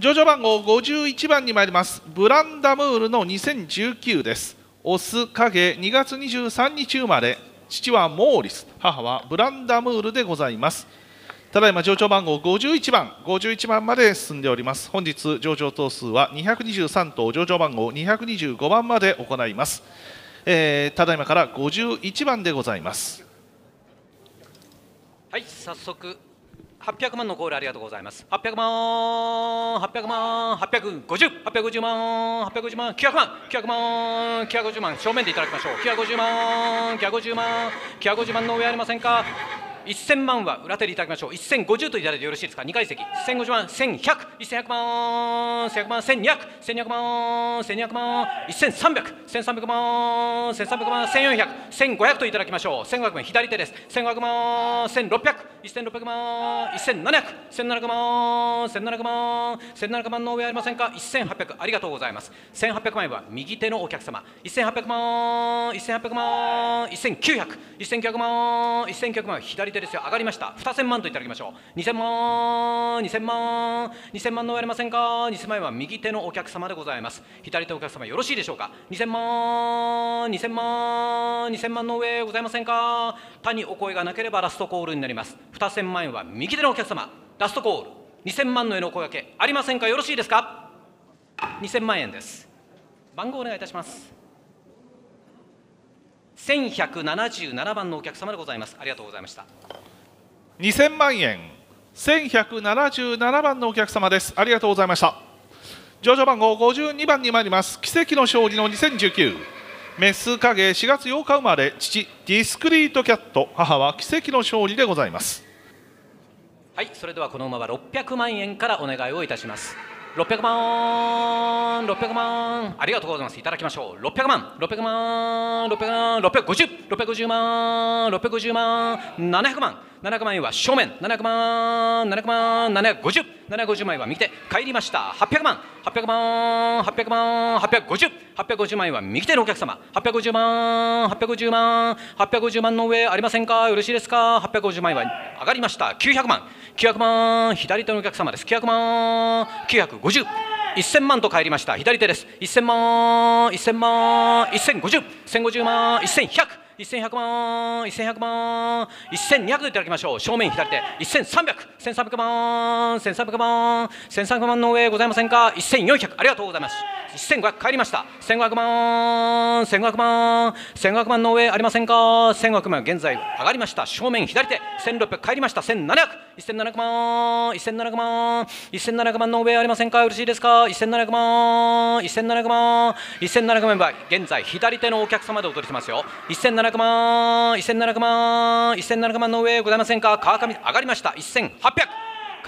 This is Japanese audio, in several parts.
上場番号51番に参りますブランダムールの2019ですオス影2月23日生まれ父はモーリス母はブランダムールでございますただいま上場番号51番51番まで進んでおります本日上場頭数は223頭上場番号225番まで行います、えー、ただいまから51番でございますはい早速800万のコールありがとうございます800万800万850 850万850万900万900万950万正面でいただきましょう950万950万950万の上ありませんか1000万は裏手でいただきましょう1050といただいてよろしいですか2階席1050万11001100万1100万12001200万1200万13001300万1300万14001500といただきましょう1500万左手です1500万16001600万17001700万1700万1700万の上ありませんか1800ありがとうございます1800万円は右手のお客様1800万1800万19001900万1900万左手定ですよ上がりました2000万といただきましょう2000万2000万2000万のやりませんか2000万円は右手のお客様でございます左手お客様よろしいでしょうか2000万2000万2000万の上ございませんか他にお声がなければラストコールになります2000万円は右手のお客様ラストコール2000万の絵のお声がけありませんかよろしいですか2000万円です番号お願いいたします1177番のお客様でございますありがとうございました2000万円1177番のお客様ですありがとうございました上場番号52番に参ります奇跡の勝利の2019メス影4月8日生まれ父ディスクリートキャット母は奇跡の勝利でございますはいそれではこの馬は600万円からお願いをいたします600万600万ありがとうございますいただきましょう600万600万6万六百五十六百5 0万650万700万700枚は正面700万700万750 750枚は右手帰りました800万800万800万850 850枚は右手のお客様850万850万850万の上ありませんかよろしいですか850万円は上がりました900万900万左手のお客様です900万950 1000万と帰りました左手です1000万1000万1050 1050万1100 1100万1100万1200でいただきましょう正面左手1 3 0 0 1 3 0 0万1300万1300万の上ございませんか1400ありがとうございます1500帰りました1500万1500万1500万の上ありませんか1500万現在上がりました正面左手1600帰りました1 7 0 0 1 7 0 0万1700万1700万の上ありませんかよろしいですか1700万1700万1700万は現在左手のお客様で踊りしますよ1700 1700万1700万1700万の上ございませんか川上上がりました1800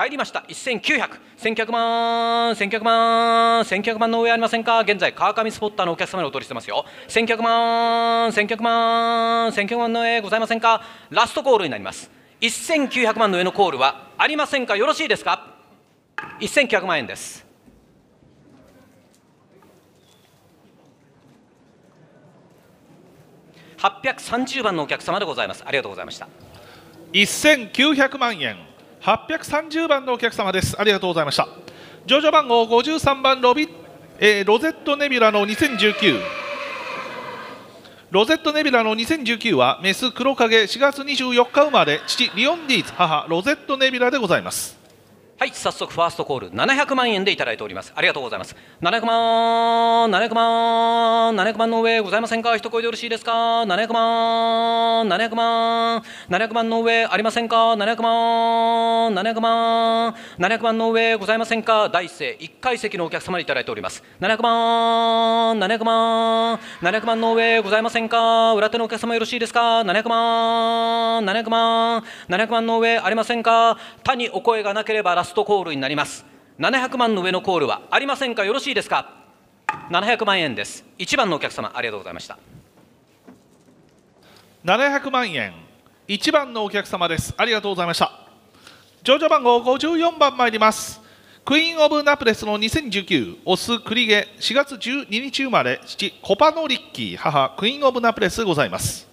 帰りました1900、1900万、1900万、1900万の上ありませんか、現在、川上スポッターのお客様にお取りしてますよ、1900万、1900万、1900万の上ございませんか、ラストコールになります、1900万の上のコールはありませんか、よろしいですか、1900万円です。830番のお客様でございますありがとうございました1900万円830番のお客様ですありがとうございました上場番号53番ロビ、えー、ロゼットネビュラの2019ロゼットネビュラの2019はメス黒影4月24日生まれ父リオンディーズ母ロゼットネビュラでございますはい早速ファーストコール700万円でいただいておりますありがとうございます700万700万700万の上ございませんか一声でよろしいですか700万700万700万の上ありませんか700万700万700万の上ございませんか第一声1階席のお客様にいただいております700万700万700万の上ございませんか裏手のお客様よろしいですか700万700万700万の上ありませんか他にお声がなければラストストコールになります700万の上のコールはありませんかよろしいですか700万円です1番のお客様ありがとうございました700万円1番のお客様ですありがとうございました上場番号54番参りますクイーン・オブ・ナプレスの2019オス・クリゲ4月12日生まれ父コパノリッキー母クイーン・オブ・ナプレスございます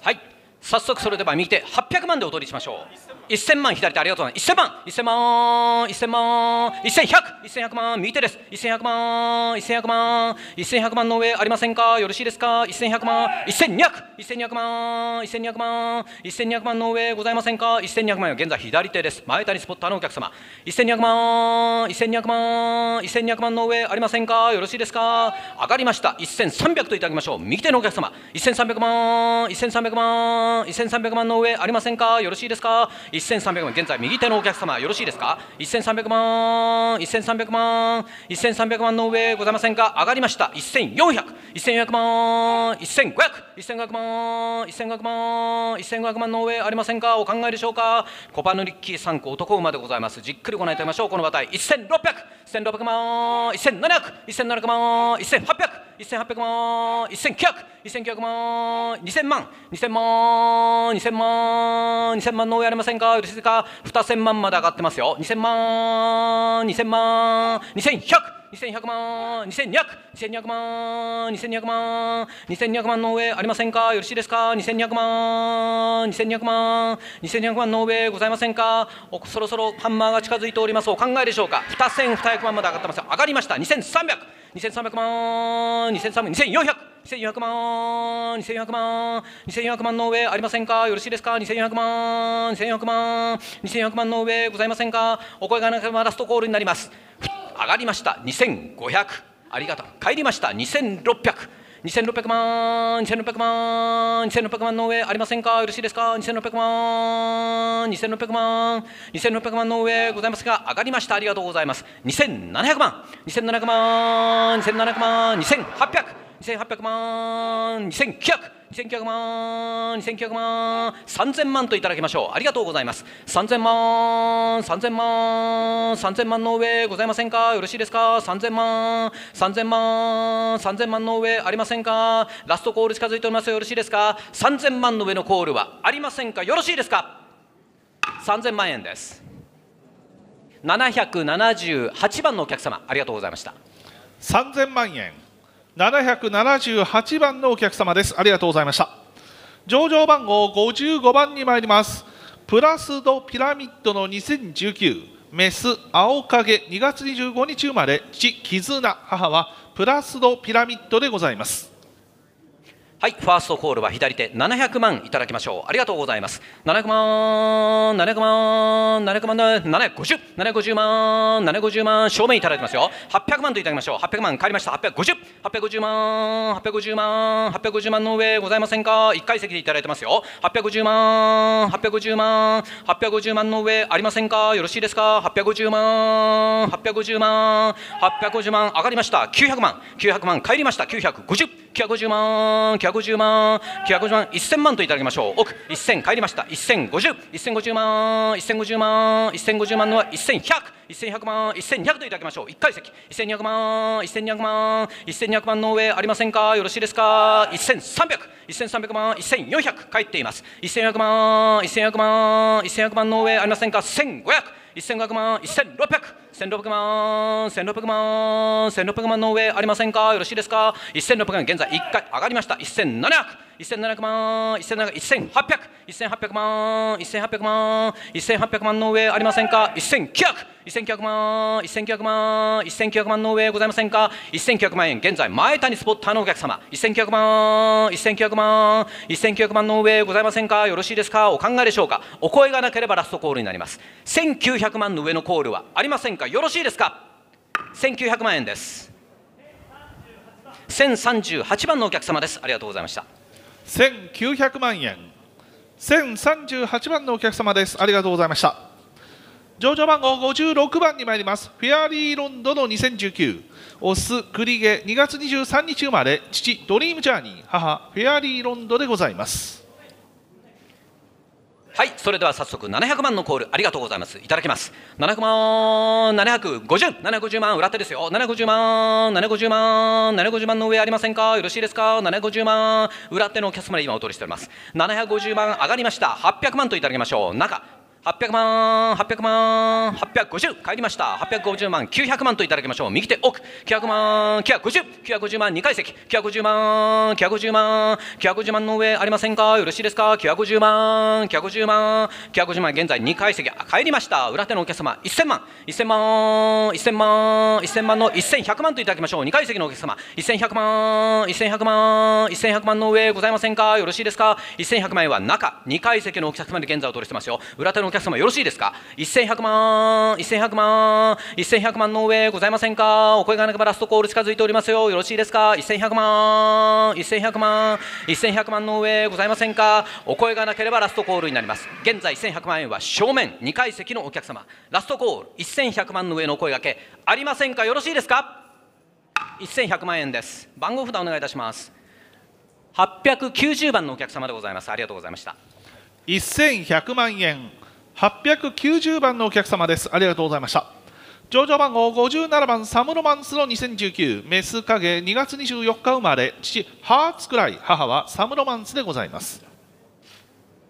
はい早速それでは右手800万でお取りしましょう1000万左手ありがとうご1000万1000万1000万11001100万右手です1100万1100万1100万の上ありませんかよろしいですか1100万12001200万1200万1200万の上ございませんか1200万は現在左手です前谷スポッターのお客様1200万1200万1200万の上ありませんかよろしいですか上がりました1300といただきましょう右手のお客様1300万1300万1300万の上ありませんかよろしいですか1300万現在右手のお客様よろしいですか1300万1300万1300万の上ございませんか上がりました14001400万15001500万1500万1500万の上ありませんかお考えでしょうかコパヌリッキー3個男馬でございますじっくりご覧いただきましょうこの馬体1 6 0 0 1 6 0 0万1 7 0 0 1 7 0 0万1800 1800万19001900万2000万2000万2000万2000万の上ありませんかよろしいですか2000万まで上がってますよ2000万2000万2100 2100万、2200、2200万、2200万、2200万の上ありませんかよろしいですか ?2200 万、2200万、2200万の上ございませんかそろそろハンマーが近づいております。お考えでしょうか ?2200 万まで上がってます。よ、上がりました。2300。2300万23002400 2400万、2400万、2400万の上ありませんかよろしいですか ?2400 万、2400万、2400万の上ございませんかお声がなければラストコールになります。上がりました。2500。ありがとう。帰りました。2600。2600万2600万2600万の上ありませんかよろしいですか2600万2600万2600万の上ございますが上がりましたありがとうございます2700万2700万2700万2800 2800万2900 2900万2900万3000万といただきましょうありがとうございます3000万3000万3000万の上ございませんかよろしいですか3000万3000万3000万の上ありませんかラストコール近づいておりますよろしいですか3000万の上のコールはありませんかよろしいですか3000万円です778番のお客様ありがとうございました3000万円778番のお客様ですありがとうございました上場番号55番に参りますプラスドピラミッドの2019メス青影2月25日生まれ父絆母はプラスドピラミッドでございますはいファーストコールは左手700万いただきましょうありがとうございます700万700万700万750 750万750万正面いただきますよ800万といただきましょう800万帰りました850 850万850万850万の上ございませんか1階席でいただいてますよ850万850万850万の上ありませんかよろしいですか850万850万850万上がりました900万900万帰りました950 950万950万、950万950万1000万といただきましょう奥1000帰りました1050 1050万1050万1050万のは1100 1100万1200といただきましょう1階席1200万1200万1200万の上ありませんかよろしいですか1300 1300万1400帰っています1400万1400万1400万の上ありませんか1500 1500万1600 1600万1600万1600万の上ありませんかよろしいですか1600万現在1回上がりました1700 1700万1700 1800 1800万1800万1800万の上ありませんか1900 1900万1900万1900万の上ございませんか1900万円現在前谷スポッターのお客様1900万1900万1900万の上ございませんかよろしいですかお考えでしょうかお声がなければラストコールになります1900万の上のコールはありませんかかよろしいですか1900万円です1038番のお客様ですありがとうございました1900万円1038番のお客様ですありがとうございました上場番号56番に参りますフェアリーロンドの2019オスリゲ2月23日生まれ父ドリームジャーニー母フェアリーロンドでございますはいそれでは早速700万のコールありがとうございますいただきます700万750750万裏手ですよ750万750万750万の上ありませんかよろしいですか750万裏手のキャスまで今お取りしております750万上がりました800万といただきましょう中800万800万850帰りました850万900万といただきましょう右手奥900万950950万2階席950万950万950万の上ありませんかよろしいですか950万950万950万現在2階席帰りました裏手のお客様1000万1000万1000万1000万の1100万といただきましょう2階席のお客様1100万1100万1100万の上ございませんかよろしいですか1100万円は中2階席のお客様で現在お取りしてますよ裏手のお客様客様よろしいですか1100万1100万1100万の上ございませんかお声がなくばラストコール近づいておりますよよろしいですか1100万1100万1100万の上ございませんかお声がなければラストコールになります現在1100万円は正面2階席のお客様ラストコール1100万の上のお声がけありませんかよろしいですか1100万円です番号札お願いいたします890番のお客様でございますありがとうございました1100万円890番のお客様ですありがとうございました上場番号57番サムロマンスの2019メス影2月24日生まれ父ハーツくらい母はサムロマンスでございます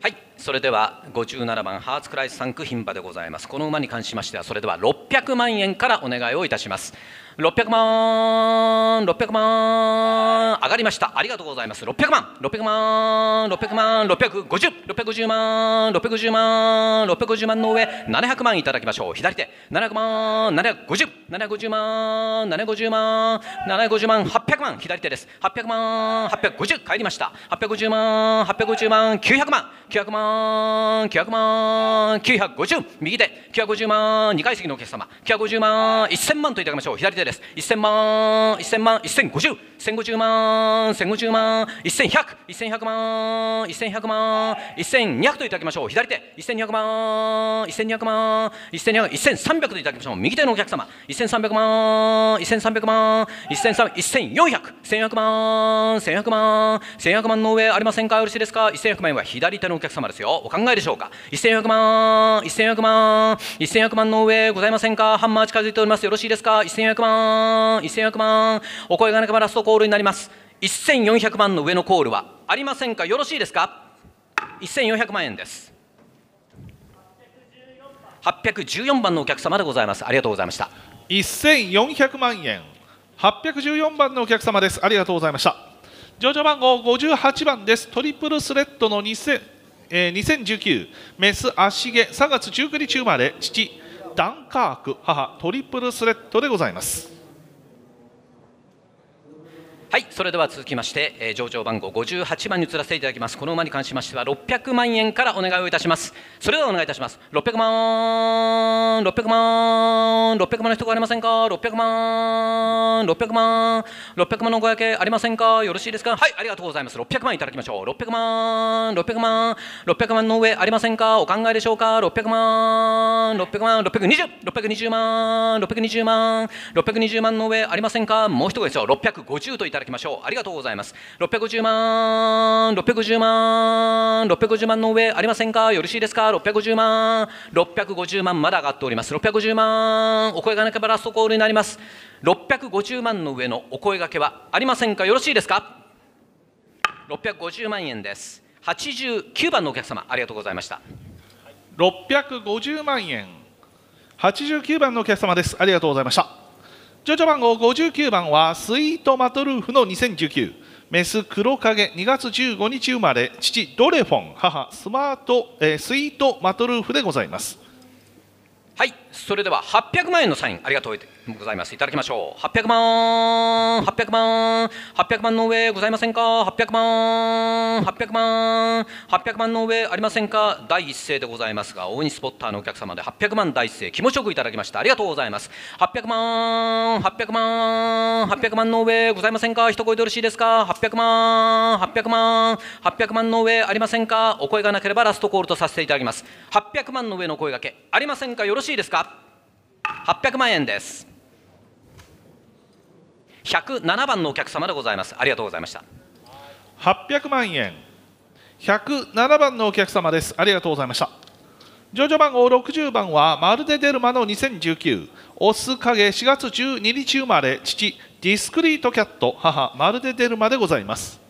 はいそれでは57番ハーツクライス産区牝馬でございますこの馬に関しましてはそれでは600万円からお願いをいたします600万、600万、上がりました。ありがとうございます。6百0万、6百0万、6 0万、650、650万、650万、650万の上、700万いただきましょう。左手、700万、750、750万、750万、750万、800万、左手です。800万、850、帰りました。850万、850万、900万、900万、9百0万、5 0右手、950万、2階席のお客様、950万、1000万といただきましょう。左手です。1000万、1000万、1050、1050万、1050万、1100、1100万、1100万、1200といただきましょう。左手、1200万、1200万、1200、1300といただきましょう。右手のお客様、1300万、1300万、1300、1400、1100万、1100万、1100万の上ありませんかよろしいですか ?1100 万円は左手のお客様ですよ。お考えでしょうか。1100万、1100万、1100万の上ございませんかハンマー近づいております。よろしいですか ?1100 万、万1400万お声がなくばラストコールになります1400万の上のコールはありませんかよろしいですか1400万円です814番のお客様でございますありがとうございました1400万円814番のお客様ですありがとうございました上場番号58番ですトリプルスレッドの2000、えー、2019メス足毛3月19日生まれ父ダンカーク母トリプルスレッドでございますはいそれでは続きまして、えー、上場番号58番に移らせていただきますこの馬に関しましては600万円からお願いをいたしますそれではお願いいたします600万600万600万の人がありませんか600万600万600万のご役ありませんかよろしいですかはいありがとうございます600万いただきましょう600万600万600万の上ありませんかお考えでしょうか600万600万620 620万620万620万の上ありませんかもう一言ですよ650といただききましょうありがとうございます650万650万650万の上ありませんかよろしいですか650万650万まだ上がっております650万お声がなければラストコールになります650万の上のお声がけはありませんかよろしいですか650万円です89番のお客様ありがとうございました650万円89番のお客様ですありがとうございましたジョ番号59番はスイートマトルーフの2019メス黒影2月15日生まれ父ドレフォン母スマート、えー、スイートマトルーフでございますはいそれでは800万円のサインありがとうございますいただきましょう800万800万800万の上ございませんか800万800万800万の上ありませんか第一声でございますが大西スポッターのお客様で800万第一声気持ちよくいただきましたありがとうございます800万800万800万の上ございませんか一声でよろしいですか800万800万800万の上ありませんかお声がなければラストコールとさせていただきます800万の上の声がけありませんかよろしいですか800万円です107番のお客様でございますありがとうございました800万円107番のお客様ですありがとうございました上場番号60番はまるでデルマの2019オス影4月12日生まれ父ディスクリートキャット母まるでデルマでございます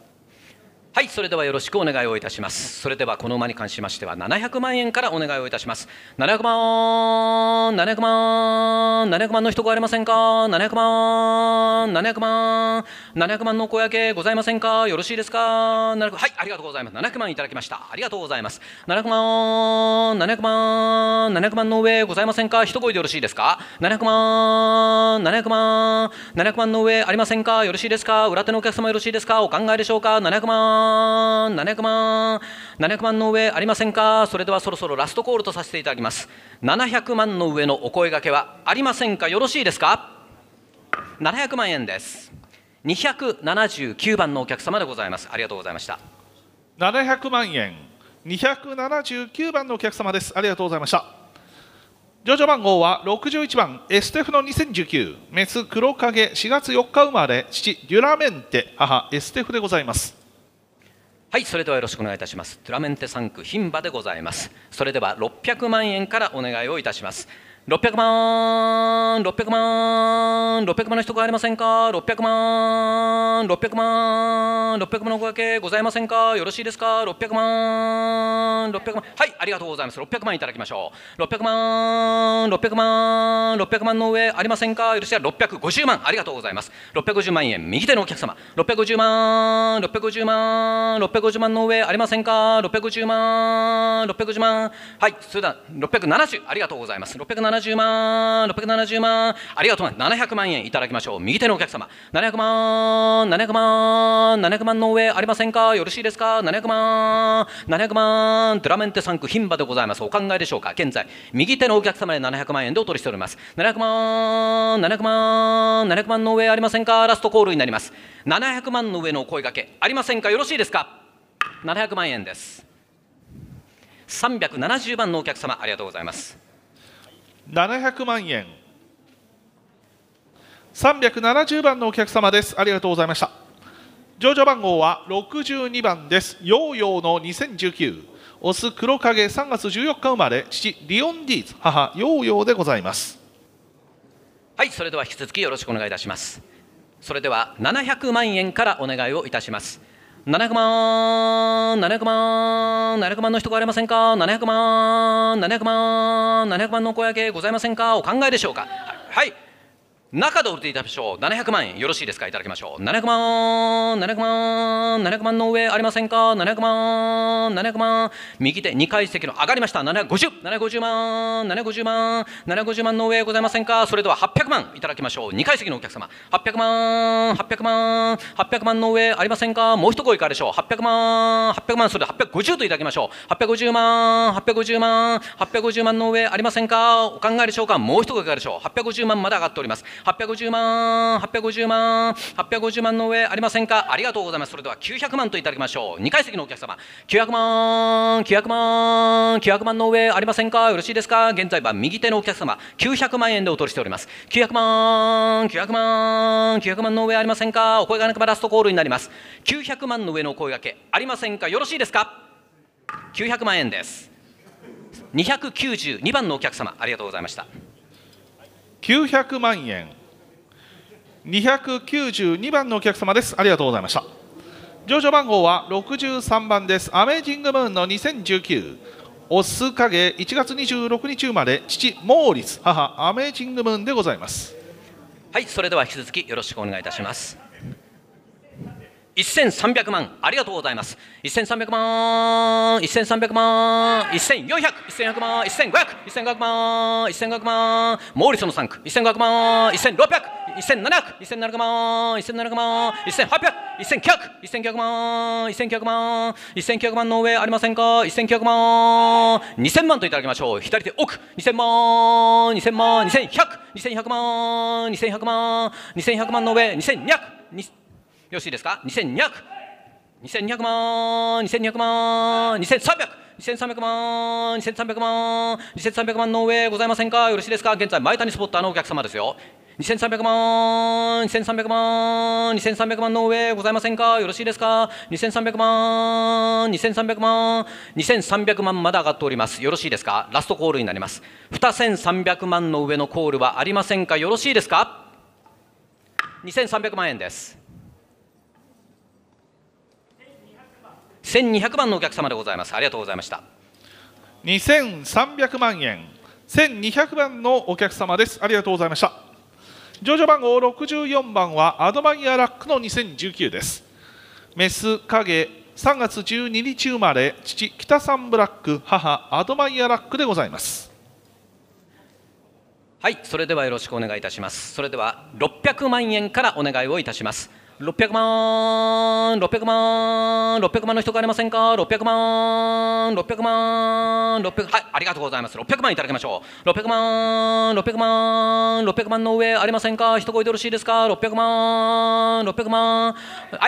はいそれではよろしくお願いをいたしますそれではこの馬に関しましては700万円からお願いをいたします700万700万700万の人がありませんか700万700万700万の小焼けございませんかよろしいですか700はいありがとうございます700万いただきましたありがとうございます700万700万700万の上ございませんか一声でよろしいですか700万700万700万の上ありませんかよろしいですか裏手のお客様よろしいですかお考えでしょうか700万万700万700万の上ありませんかそれではそろそろラストコールとさせていただきます700万の上のお声がけはありませんかよろしいですか700万円です279番のお客様でございますありがとうございました700万円279番のお客様ですありがとうございました上場番号は61番エステフの2019メス黒影4月4日生まれ父デュラメンテ母エステフでございますはいそれではよろしくお願いいたしますトラメンテ産区牝馬でございますそれでは600万円からお願いをいたします六百万六百万六百万の人がありませんか六百万六百万六百万のご掛けございませんかよろしいですか六百万六百万はいありがとうございます六百万いただきましょう六百万六百万六百万の上ありませんかよろしい六百五十万ありがとうございます六百五十万円右手のお客様六百五十万六百五十万六百五十万の上ありませんか六百五十万六百五十万はいそれでは百七十ありがとうございます百七十。670万、670万、ありがとうございます。700万円いただきましょう。右手のお客様、700万、700万、700万の上ありませんかよろしいですか ?700 万、700万、ドラメンテ3区牝馬でございます。お考えでしょうか現在、右手のお客様で700万円でお取りしております。700万、700万、700万の上ありませんかラストコールになります。700万の上のお声がけ、ありませんかよろしいですか700万円です。370番のお客様ありがとうございます。700万円370番のお客様ですありがとうございました上場番号は62番ですヨーヨーの2019オス黒影3月14日生まれ父リオンディーズ母ヨーヨーでございますはいそれでは引き続きよろしくお願いいたしますそれでは700万円からお願いをいたします700万、700万、700万の人がありませんか、700万、700万、700万のお声がけございませんか、お考えでしょうか。はい中で売っていたでしょう700万円よろしいですかいただきましょう700万700万700万の上ありませんか700万700万右手2階席の上がりました750 750万750万750万の上ございませんかそれでは800万いただきましょう2階席のお客様800万800万800万の上ありませんかもう一声いかがでしょう800万800万それで850といただきましょう850万850万850万の上ありませんかお考えでしょうかもう一声いかがでしょう850万まで上がっております850万850万850万の上ありませんかありがとうございますそれでは900万といただきましょう2階席のお客様900万900万900万の上ありませんかよろしいですか現在は右手のお客様900万円でお取りしております900万900万900万の上ありませんかお声がなくばラストコールになります900万の上のお声がけありませんかよろしいですか900万円です292番のお客様ありがとうございました900万円292番のお客様ですありがとうございました上場番号は63番ですアメージングムーンの2019オス影1月26日生まれ父モーリス母アメージングムーンでございますはいそれでは引き続きよろしくお願いいたします1300万ありがとうございます1300万1300万1 4 0 0 1 0 0万15001500万1500万モーリンの3区1500万160017001700万1700万18001900万1900万1900万の上ありませんか1900万2000万といただきましょう左手奥2000万2000万21002100万2100万2100万の上2200よろしいですか2200 2200万2200万2300 2300万、2300万、2300万の上ございませんかよろしいですか現在、前谷スポッターのお客様ですよ。2300万、2300万、2300万の上ございませんかよろしいですか ?2300 万、2300万、2300万まだ上がっております。よろしいですかラストコールになります。2300万の上のコールはありませんかよろしいですか ?2300 万円です。1200番のお客様でございますありがとうございました2300万円1200番のお客様ですありがとうございました上場番号64番はアドマイアラックの2019ですメス影3月12日生まれ父北さんブラック母アドマイアラックでございますはいそれではよろしくお願いいたしますそれでは600万円からお願いをいたします600万、600万、600万の人がありませんか ?600 万、600万、600、はい、ありがとうございます。600万いただきましょう。600万、600万、600万の上ありませんか一声でよろしいですか ?600 万、600万、は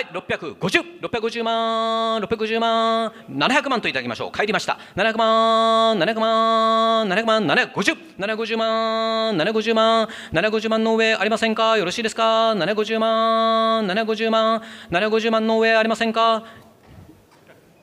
い、650、650万、650万、700万といただきましょう。帰りました。700万、700万、700万、750、750万、750万、750万の上ありませんかよろしいですか ?750 万、750万、750万、750万の上ありませんか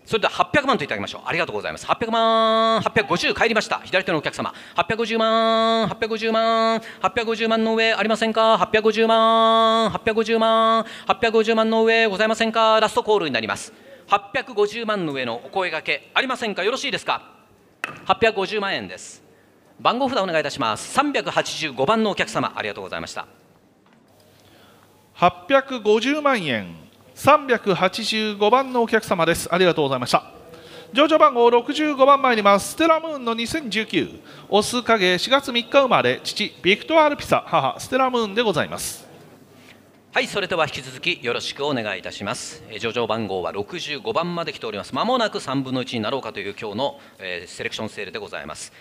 それでは800万といただきましょう。ありがとうございます。800万、850帰りました。左手のお客様。850万、850万、850万の上ありませんか ?850 万、850万、850万の上ございませんかラストコールになります。850万の上のお声がけありませんかよろしいですか ?850 万円です。番号札お願いいたします。385番のお客様、ありがとうございました。850万円385番のお客様ですありがとうございました上場番号65番参りますステラムーンの2019オス影4月3日生まれ父ビクトアルピサ母ステラムーンでございますはいそれでは引き続きよろしくお願いいたします上場番号は65番まで来ておりますまもなく3分の1になろうかという今日の、えー、セレクションセールでございます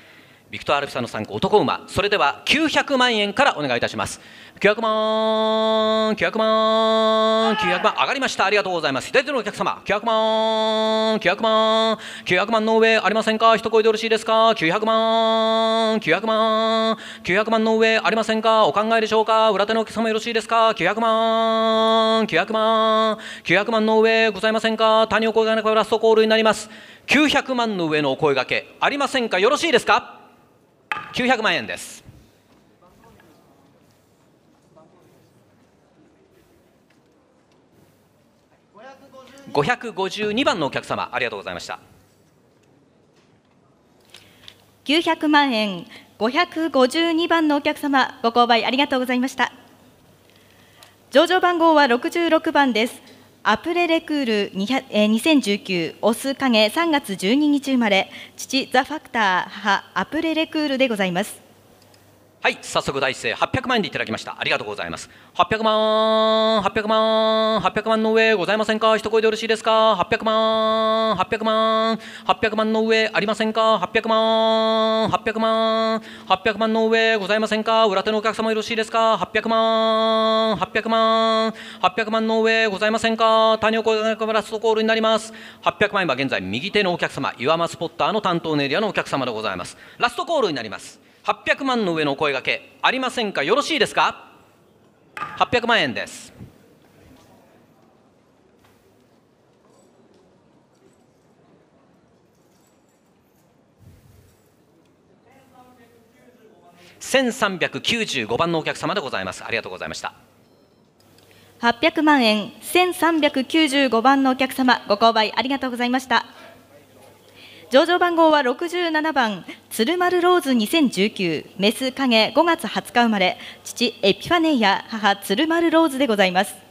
ビクトアルフさんの参考男馬それでは900万円からお願いいたします900万900万900万上がりましたありがとうございます左手のお客様900万900万900万の上ありませんか一声でよろしいですか900万900万900万の上ありませんかお考えでしょうか裏手のお客様よろしいですか900万900万900万の上ございませんか谷岡がなくラストコールになります900万の上のお声がけありませんかよろしいですか900万円です552番のお客様ありがとうございました900万円552番のお客様ご購買ありがとうございました上場番号は66番ですアプレレクール2019オス影3月12日生まれ父ザ・ファクター母アプレレクールでございますはい早速大勢800万円でいただきましたありがとうございます800万800万800万の上ございませんか一声でよろしいですか800万800万800万の上ありませんか800万800万800万の上ございませんか裏手のお客様よろしいですか800万800万800万の上ございませんか谷岡ラストコールになります800万円は現在右手のお客様岩間スポッターの担当のエリアのお客様でございますラストコールになります800万の上のお声がけありませんかよろしいですか800万円です1395番のお客様でございますありがとうございました800万円1395番のお客様ご購買ありがとうございました上場番号は67番鶴丸ローズ2019メス影5月20日生まれ父エピファネイア母鶴丸ローズでございます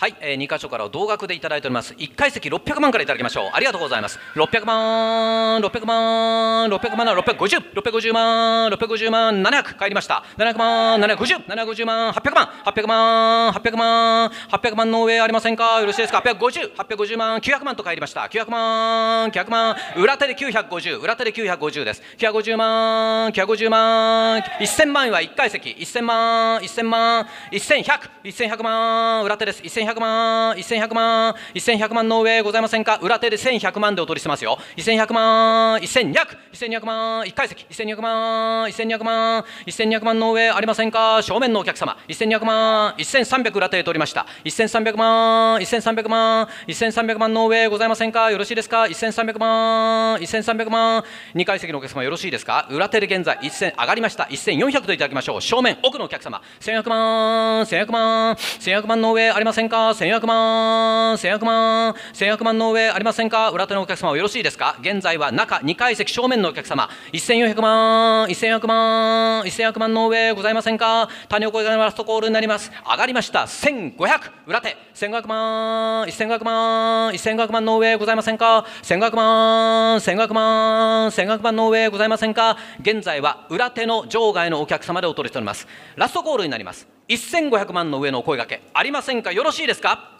はい、えー、2箇所から同額でいただいております1階席600万からいただきましょうありがとうございます600万600万600万650650 650万650万700帰りました700万750 750万800万800万800万800万の上ありませんかよろしいですか850 850万900万と帰りました900万900万裏手で950裏手で950です950万百五十万1000万は1階席1000万1000万1100 1100万裏手です1100万1100万1100万の上ございませんか裏手で1100万でお取りしてますよ1100万1200 1200万1階席1200万1200万1200万の上ありませんか正面のお客様1200万1300裏手で取りました1300万1300万1300万の上ございませんかよろしいですか1300万1300万2階席のお客様よろしいですか裏手で現在1000上がりました1400といただきましょう正面奥のお客様1100万1100万1100万の上ありませんか千1万千1万千1万の上ありませんか裏手のお客様よろしいですか現在は中2階席正面のお客様一千四百万一千0万1 1 0万の上ございませんか谷を越えがラストコールになります上がりました千五百裏手千5 0万一千0 0万1500万の上ございませんか千5 0万千5 0万1 5 0万の上ございませんか現在は裏手の場外のお客様でお取りしておりますラストコールになります1500万の上のお声がけありませんかよろしいですか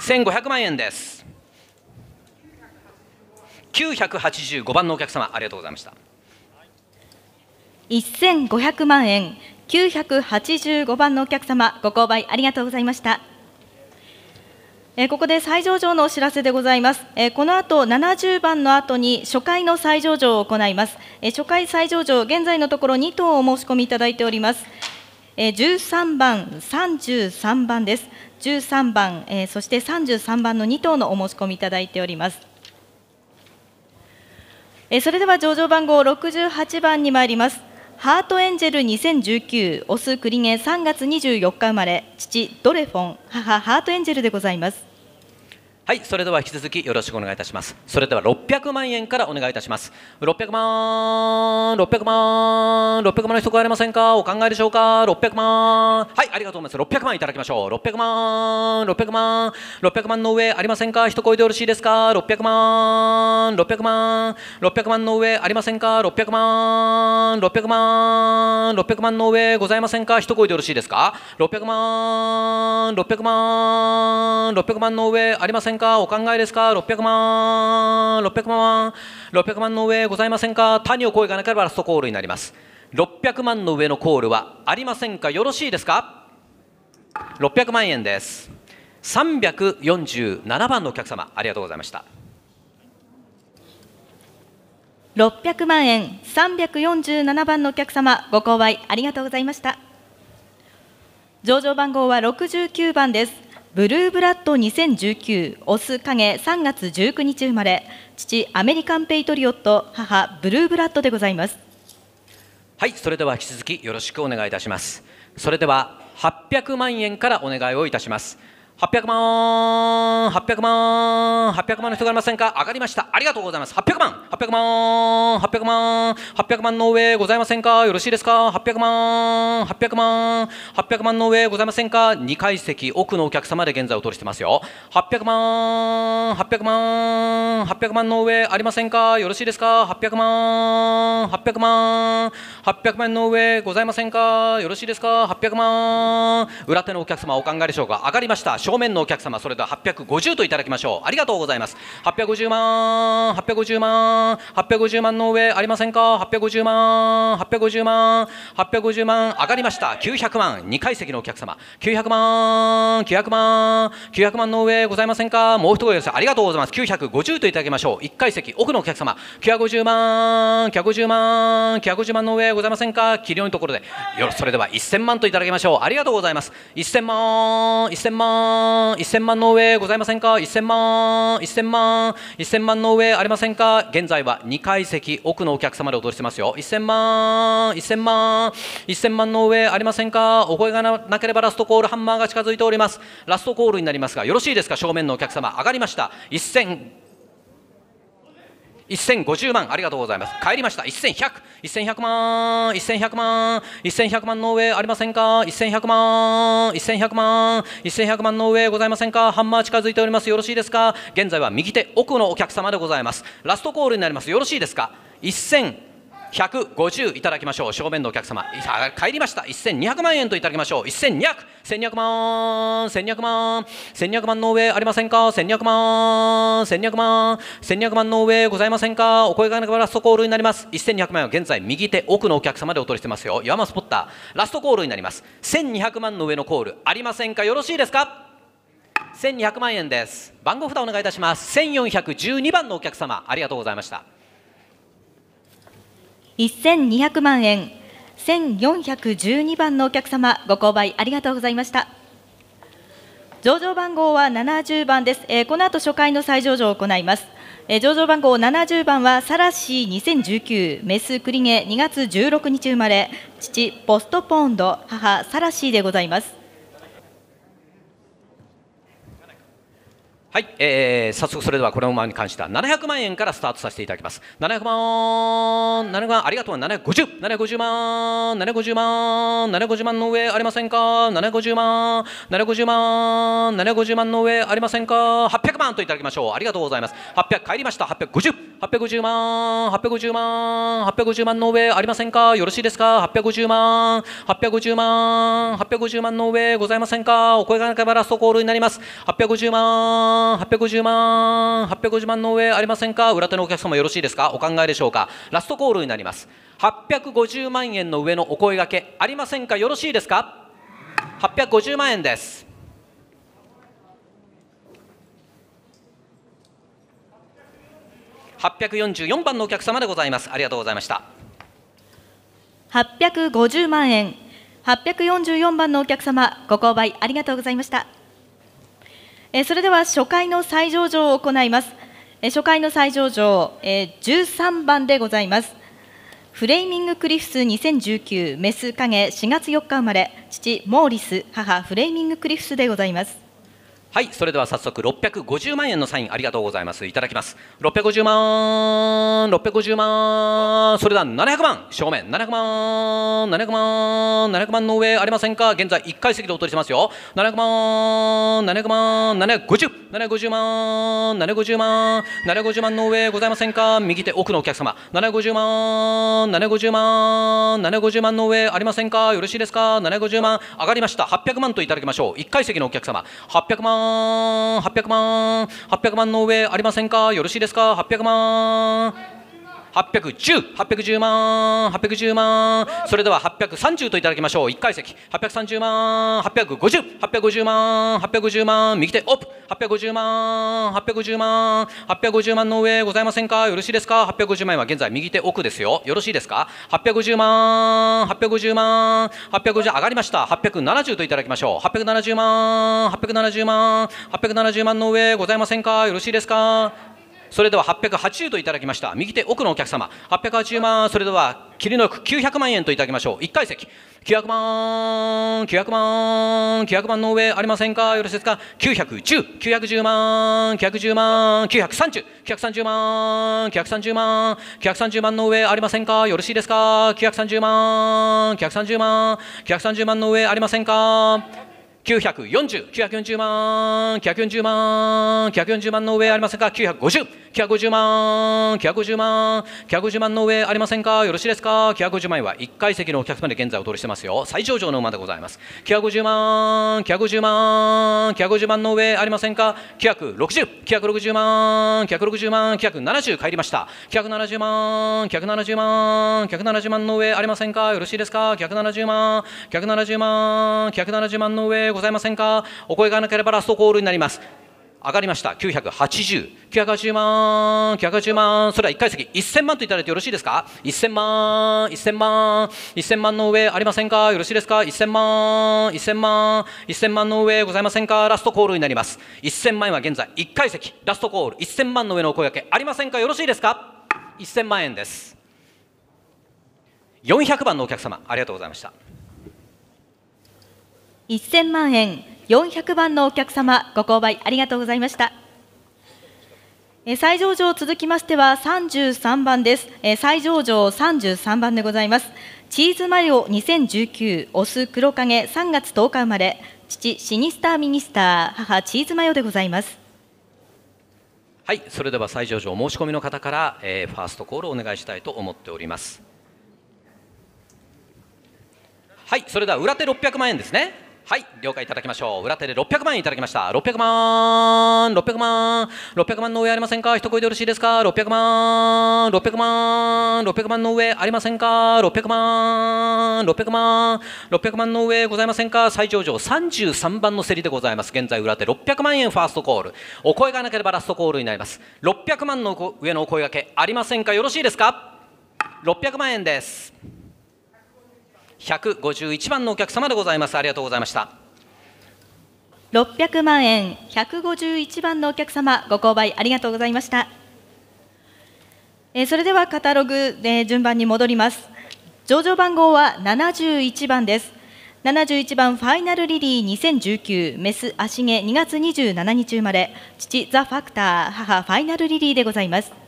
1500万円です985番のお客様ありがとうございました1500万円985番のお客様ご購買ありがとうございましたえここで再上場のお知らせでございます、えこの後70番の後に初回の再上場を行います、え初回再上場現在のところ2頭お申し込みいただいておりますえ13番、33番です。13番、えー、そして33番の2頭のお申し込みいただいております。えー、それでは上場番号68番に参ります。ハートエンジェル2019、オスクリゲ3月24日生まれ、父ドレフォン、母ハートエンジェルでございます。はいそれでは引き続きよろしくお願いいたしますそれでは600万円からお願いいたします600万600万600万の人がありませんかお考えでしょうか600万はいありがとうございます600万いただきましょう600万600万600万の上ありませんか一声でよろしいですか600万600万600万の上ありませんか600万600万600万の上ございませんか一声でよろしいですか600万600万600万の上ありませんかんかお考えですか600万600万600万の上ございませんか谷を声がなければラストコールになります600万の上のコールはありませんかよろしいですか600万円です347番のお客様ありがとうございました600万円347番のお客様ご購買ありがとうございました上場番号は69番ですブルーブラッド2019オス影3月19日生まれ父アメリカンペイトリオット母ブルーブラッドでございますはいそれでは引き続きよろしくお願いいたしますそれでは800万円からお願いをいたします800万800万800万の人がいませんか上がりましたありがとうございます800万800万800万800万の上ございませんかよろしいですか800万800万800万の上ございませんか2階席奥のお客様で現在お取りしてますよ800万800万800万の上ありませんかよろしいですか800万800万800万の上ございませんかよろしいですか800万裏手のお客様お考えでしょうか上がりました正面のお客様それでは850といただきましょうありがとうございます850万850万850万の上ありませんか850万850万850万上がりました900万2階席のお客様900万900万900万の上ございませんかもう一声ですありがとうございます950といただきましょう1階席奥のお客様950万950万950万の上ございませんか切りのところでよそれでは1000万といただきましょうありがとうございます1000万1000万1000万の上ございませんか1000万1000万1000万の上ありませんか現在は2階席奥のお客様で踊りしてますよ1000万1000万1000万の上ありませんかお声がなければラストコールハンマーが近づいておりますラストコールになりますがよろしいですか正面のお客様上がりました1000 1050万ありがとうございます帰りました1100 1100万1100万1100万の上ありませんか1100万1100万1100万の上ございませんかハンマー近づいておりますよろしいですか現在は右手奥のお客様でございますラストコールになりますよろしいですか1100 150いただきましょう正面のお客様帰りました1200万円といただきましょう1 2 0 0 1 2 0万1200万1200万の上ありませんか1200万1200万1200万の上ございませんかお声がけかラストコールになります1200万円は現在右手奥のお客様でお取りしてますよ岩間スポッターラストコールになります1200万の上のコールありませんかよろしいですか1200万円です番号札お願いいたします1412番のお客様ありがとうございました1200万円1412番のお客様ご購買ありがとうございました上場番号は70番です、えー、この後初回の再上場を行います、えー、上場番号70番はサラシー2019メスクリゲ2月16日生まれ父ポストポンド母サラシーでございますはい、えー、早速それではこの馬に関しては700万円からスタートさせていただきます700万700万ありがとう750 750万750万750万の上ありませんか750万750万750万の上ありませんか800万といただきましょうありがとうございます800帰りました850 850万850万850万の上ありませんかよろしいですか850万850万850万の上ございませんかお声がなければラストコールになります850万万、850万、850万の上ありませんか裏手のお客様よろしいですかお考えでしょうかラストコールになります。850万円の上のお声がけありませんかよろしいですか850万円です。844番のお客様でございます。ありがとうございました。850万円、844番のお客様、ご購買ありがとうございました。えそれでは初回の再上場を行います、え初回の再上場、え13番でございますフレーミングクリフス2019メス影4月4日生まれ父モーリス母フレーミングクリフスでございますはいそれでは早速650万円のサインありがとうございますいただきます650万650万それでは700万正面700万700万700万の上ありませんか現在1階席でお取りしますよ七百万700万750 750万750万750万の上ございませんか右手奥のお客様750万750万750万の上ありませんかよろしいですか750万上がりました800万といただきましょう1階席のお客様800万800万800万の上ありませんかよろしいですか800万810、810万、810万、それでは830といただきましょう、1階席、830万、850、850万、850万、右手オープン、850万、850万、850万の上ございませんか、よろしいですか、850万円は現在右手奥ですよ、よろしいですか、850万、850万、850上がりました、870といただきましょう、870万、870万、870万の上ございませんか、よろしいですか。それでは880といただきました右手奥のお客様880万それではりの奥900万円といただきましょう1階席900万900万900万の上ありませんかよろしいですか910910万910万930930万930万930万の上ありませんかよろしいですか930万930万930万の上ありませんか940、百四十万、百4 0万、百4 0万の上ありませんか ?950、950万、950万、百5 0万の上ありませんかよろしいですか ?950 万円は1階席のお客様で現在お取りしてますよ。最上場の馬でございます。950万、百5 0万、百5 0万の上ありませんか ?960、百6 0万、百6 0万、百7 0帰りました。百7 0万、170万、170万の上ありませんかよろしいですか ?170 万、170万、170万の上ございませんかお声がなければラストコールになります。上がりました。980。9 8万、980万。それは1階席1000万といただいてよろしいですか ?1000 万、1000万、1000万の上ありませんかよろしいですか ?1000 万、1000万、1000万の上ございませんかラストコールになります。1000万円は現在1階席、ラストコール、1000万の上のお声掛けありませんかよろしいですか ?1000 万円です。400番のお客様、ありがとうございました。1000万円400番のお客様ご購買ありがとうございましたえ最上場続きましては33番ですえ最上場33番でございますチーズマヨ2019オス黒影3月10日生まれ父シニスターミニスター母チーズマヨでございますはいそれでは最上場申し込みの方から、えー、ファーストコールをお願いしたいと思っておりますはいそれでは裏手600万円ですねはい了解いただきましょう裏手で600万円いただきました600万600万600万の上ありませんか一声でよろしいですか600万600万600万の上ありませんか600万600万600万の上ございませんか最上場33番の競りでございます現在裏手600万円ファーストコールお声がなければラストコールになります600万の上のお声がけありませんかよろしいですか600万円です151番のお客様でございますありがとうございました600万円151番のお客様ご購買ありがとうございましたえそれではカタログ、で順番に戻ります上場番号は71番です71番ファイナルリリー2019メス足毛2月27日生まれ父ザ・ファクター母ファイナルリリーでございます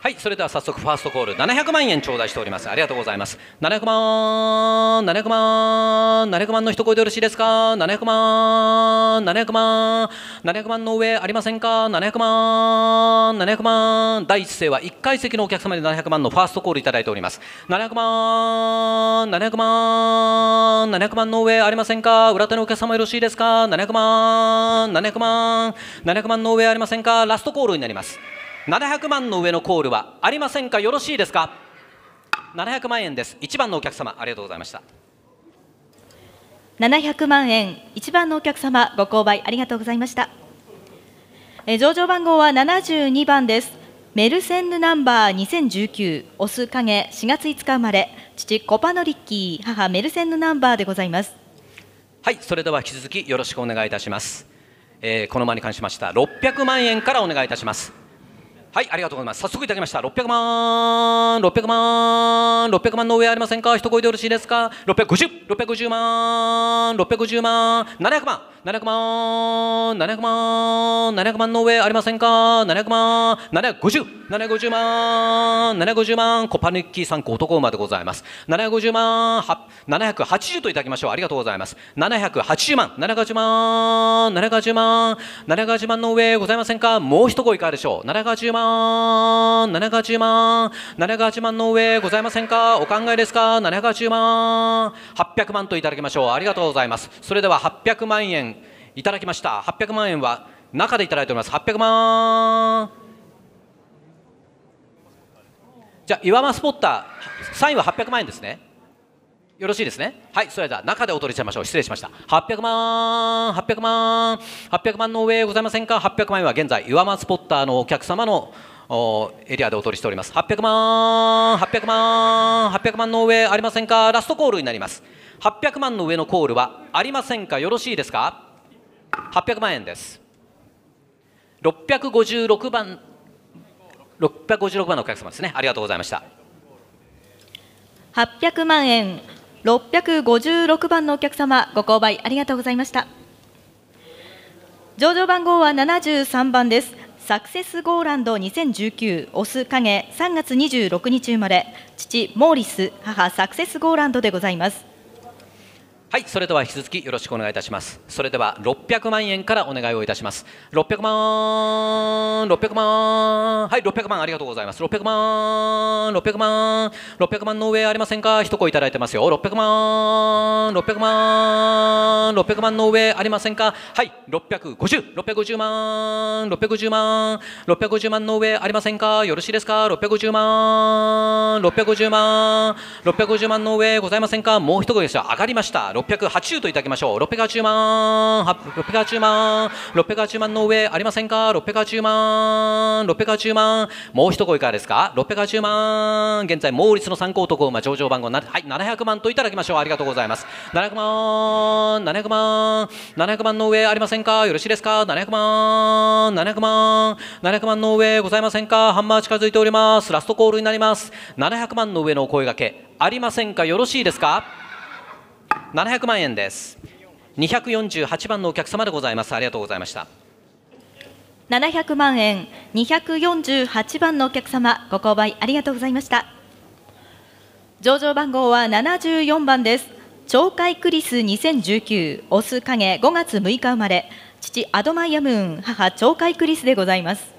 はいそれでは早速ファーストコール700万円頂戴しておりますありがとうございます700万700万700万の一声でよろしいですか700万700万700万の上ありませんか700万700万第一声は1階席のお客様で700万のファーストコールいただいております700万700万700万の上ありませんか裏手のお客様よろしいですか700万700万700万の上ありませんかラストコールになります700万の上のコールはありませんかよろしいですか700万円です1番のお客様ありがとうございました700万円1番のお客様ご購買ありがとうございましたえ上場番号は72番ですメルセンヌナンバー2019オス影4月5日生まれ父コパノリッキー母メルセンヌナンバーでございますはいそれでは引き続きよろしくお願いいたします、えー、この間に関しました600万円からお願いいたしますはいありがとうございます早速いただきました六百万六百万六百万の上ありませんか一声でよろしいですか六百五十、六百五十万六百五十万七百万700万700万700万の上ありませんか700万750 750万750万コパニッキー3個男馬でございます750万780といただきましょうありがとうございます780万780万780万780万の上ございませんかもう一声いかがでしょう780万780万780万の上ございませんかお考えですか780万800万といただきましょうありがとうございますそれでは800万円いただきました800万円は中でいただいております800万じゃあ岩間スポッターサインは800万円ですねよろしいですねはいそれでは中でお取りしちゃいましょう失礼しました800万800万800万の上ございませんか800万円は現在岩間スポッターのお客様のおエリアでお取りしております800万800万800万の上ありませんかラストコールになります800万の上のコールはありませんかよろしいですか800万円です656番656番のお客様ですねありがとうございました800万円656番のお客様ご購買ありがとうございました上場番号は73番ですサクセスゴーランド2019オス影3月26日生まれ父モーリス母サクセスゴーランドでございますはいそれでは引き続きよろしくお願いいたしますそれでは六百万円からお願いをいたします六百万六百万はい六百万ありがとうございます六百万六百万六百万の上ありませんか一声いただいてますよ六百万六百万6 0万の上ありませんかはい六百五十、六百五十0万650万650万の上ありませんかよろしいですか六百五十万650万650万の上ございませんかもう一声でした上がりました680といただきましょう680万680万680万の上ありませんか680万680万もう一声いかがですか680万現在モーリスの参考徳馬上場番号なはい700万といただきましょうありがとうございます700万700万700万の上ありませんかよろしいですか700万700万700万の上ございませんかハンマー近づいておりますラストコールになります700万の上のお声がけありませんかよろしいですか700万円です248番のお客様でございますありがとうございました700万円248番のお客様ご購買ありがとうございました上場番号は74番です懲戒クリス2019オス影5月6日生まれ父アドマイヤムーン母懲戒クリスでございます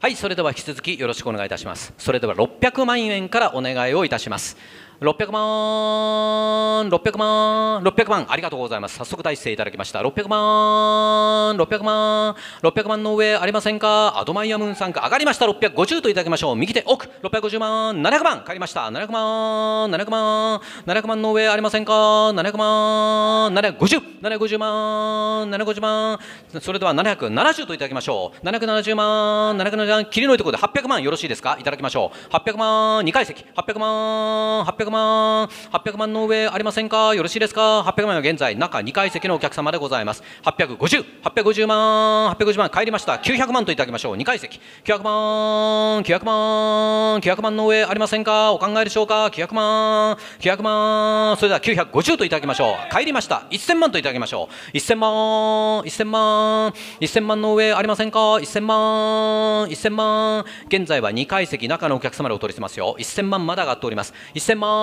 はいそれでは引き続きよろしくお願いいたしますそれでは600万円からお願いをいたします600万600万600万ありがとうございます早速大していただきました600万600万600万の上ありませんかアドマイアムーンさんか上がりました650といただきましょう右手奥650万700万借りました700万700万700万の上ありませんか700万750 750万750万それでは770といただきましょう770万770万切りのいいところで800万よろしいですかいただきましょう800万2階席800万800万万800万の上ありませんかよろしいですか800万の現在中2階席のお客様でございます850850 850万850万帰りました900万といただきましょう2階席900万900万900万の上ありませんかお考えでしょうか900万900万それでは950といただきましょう帰りました1000万といただきましょう1000万1000万1000万の上ありませんか1000万1000万現在は2階席中のお客様でお取りしてますよ1000万まだ上がっております1000万万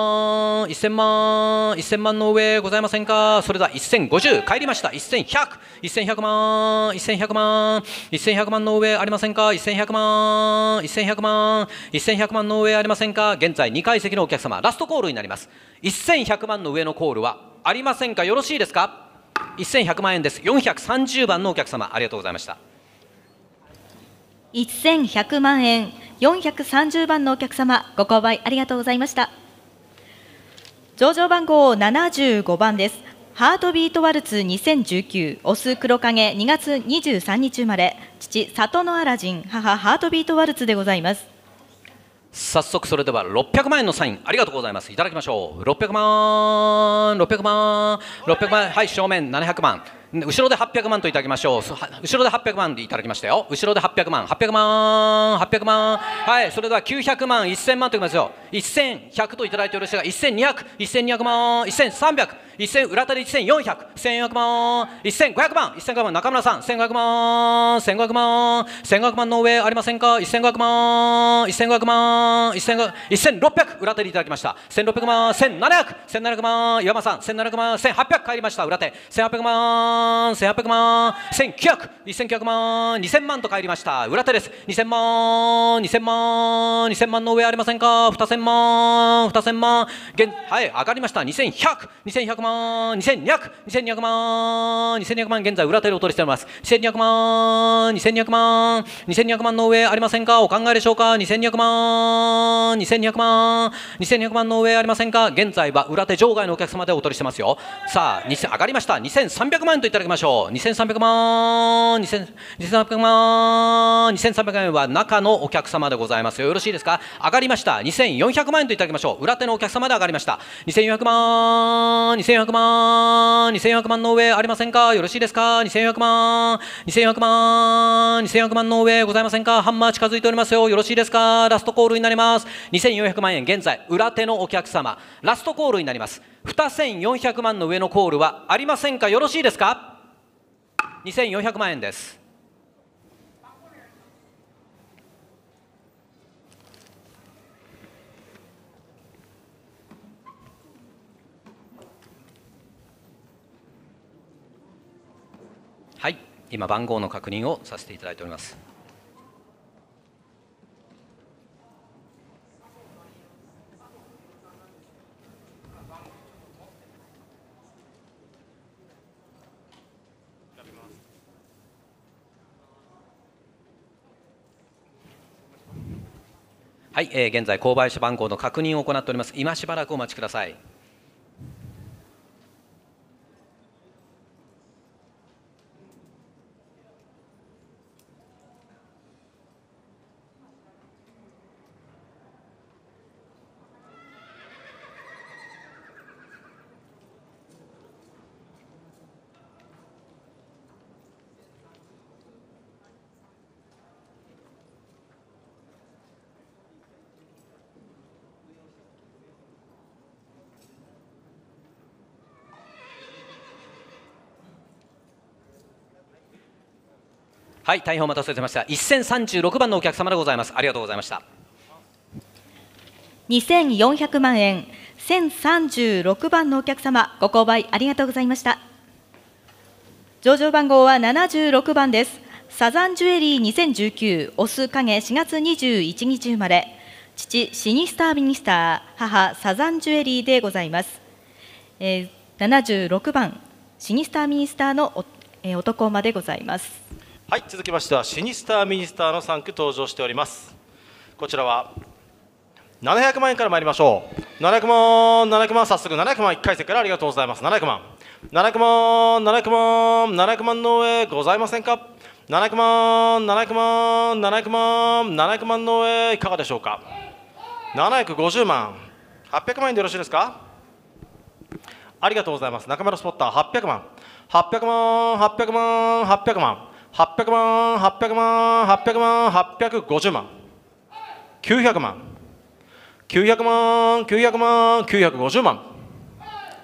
1000万1000万の上ございませんかそれでは1050帰りました1100100万1100万1100万の上ありませんか1100万1100万1100万の上ありませんか現在2階席のお客様ラストコールになります1100万の上のコールはありませんかよろしいですか1100万円です430番のお客様ありがとうございました1100万円430番のお客様ご購買ありがとうございました上場番号75番ですハートビートワルツ2019オス黒影2月23日生まれ父里のアラジン母ハートビートワルツでございます早速それでは600万円のサインありがとうございますいただきましょう600万600万600万はい正面700万後ろで800万といただきましょう後ろで800万でいただきましたよ後ろで800万800万800万はいそれでは900万1000万といきますよ1100といただいてよろしいが12001200万1300 1000裏手り1400 1400万1500万1500万中村さん1500万1500万1500万の上ありませんか1500万1500万1600裏手りいただきました1600万1700 1700万岩間さん1700万1800帰りました裏手1800万1800万1900 1900万2000万と帰りました裏手です2000万2000万2000万の上ありませんか2000万2000万はい上がりました2100 2100万万2200、2200万、2200万、現在裏手でお取りしております。2200万、2200万、2200万の上ありませんかお考えでしょうか ?2200 万、2200万、2200万の上ありませんか現在は裏手場外のお客様でお取りしてますよ。さあ、二千上がりました。2300万円といただきましょう。2300万、2300万、2300円は中のお客様でございます。よろしいですか上がりました。2400万円といただきましょう。裏手のお客様で上がりました。2400万、2400 2400万、2400万の上ありませんかよろしいですか ?2400 万、2400万、2400万の上ございませんかハンマー近づいておりますよ。よろしいですかラストコールになります。2400万円、現在、裏手のお客様、ラストコールになります。2400万の上のコールはありませんかよろしいですか2400万円です。今番号の確認をさせていただいておりますはい、えー、現在、購買者番号の確認を行っております。今しばらくお待ちください。はい大変お待たせしました一千三十六番のお客様でございますありがとうございました二千四百万円千三十六番のお客様ご購買ありがとうございました上場番号は七十六番ですサザンジュエリー2019オス影四月二十一日生まれ父シニスターミニスター母サザンジュエリーでございます、えー、76番シニスターミニスターのお、えー、男までございますはい続きましてはシニスターミニスターの3区登場しておりますこちらは700万円から参りましょう700万700万早速700万1回戦からありがとうございます700万700万700万700万の上ございませんか700万700万700万700万の上いかがでしょうか750万800万円でよろしいですかありがとうございます中村スポッター800万800万800万800万800万800万800万850万900万900万900万950万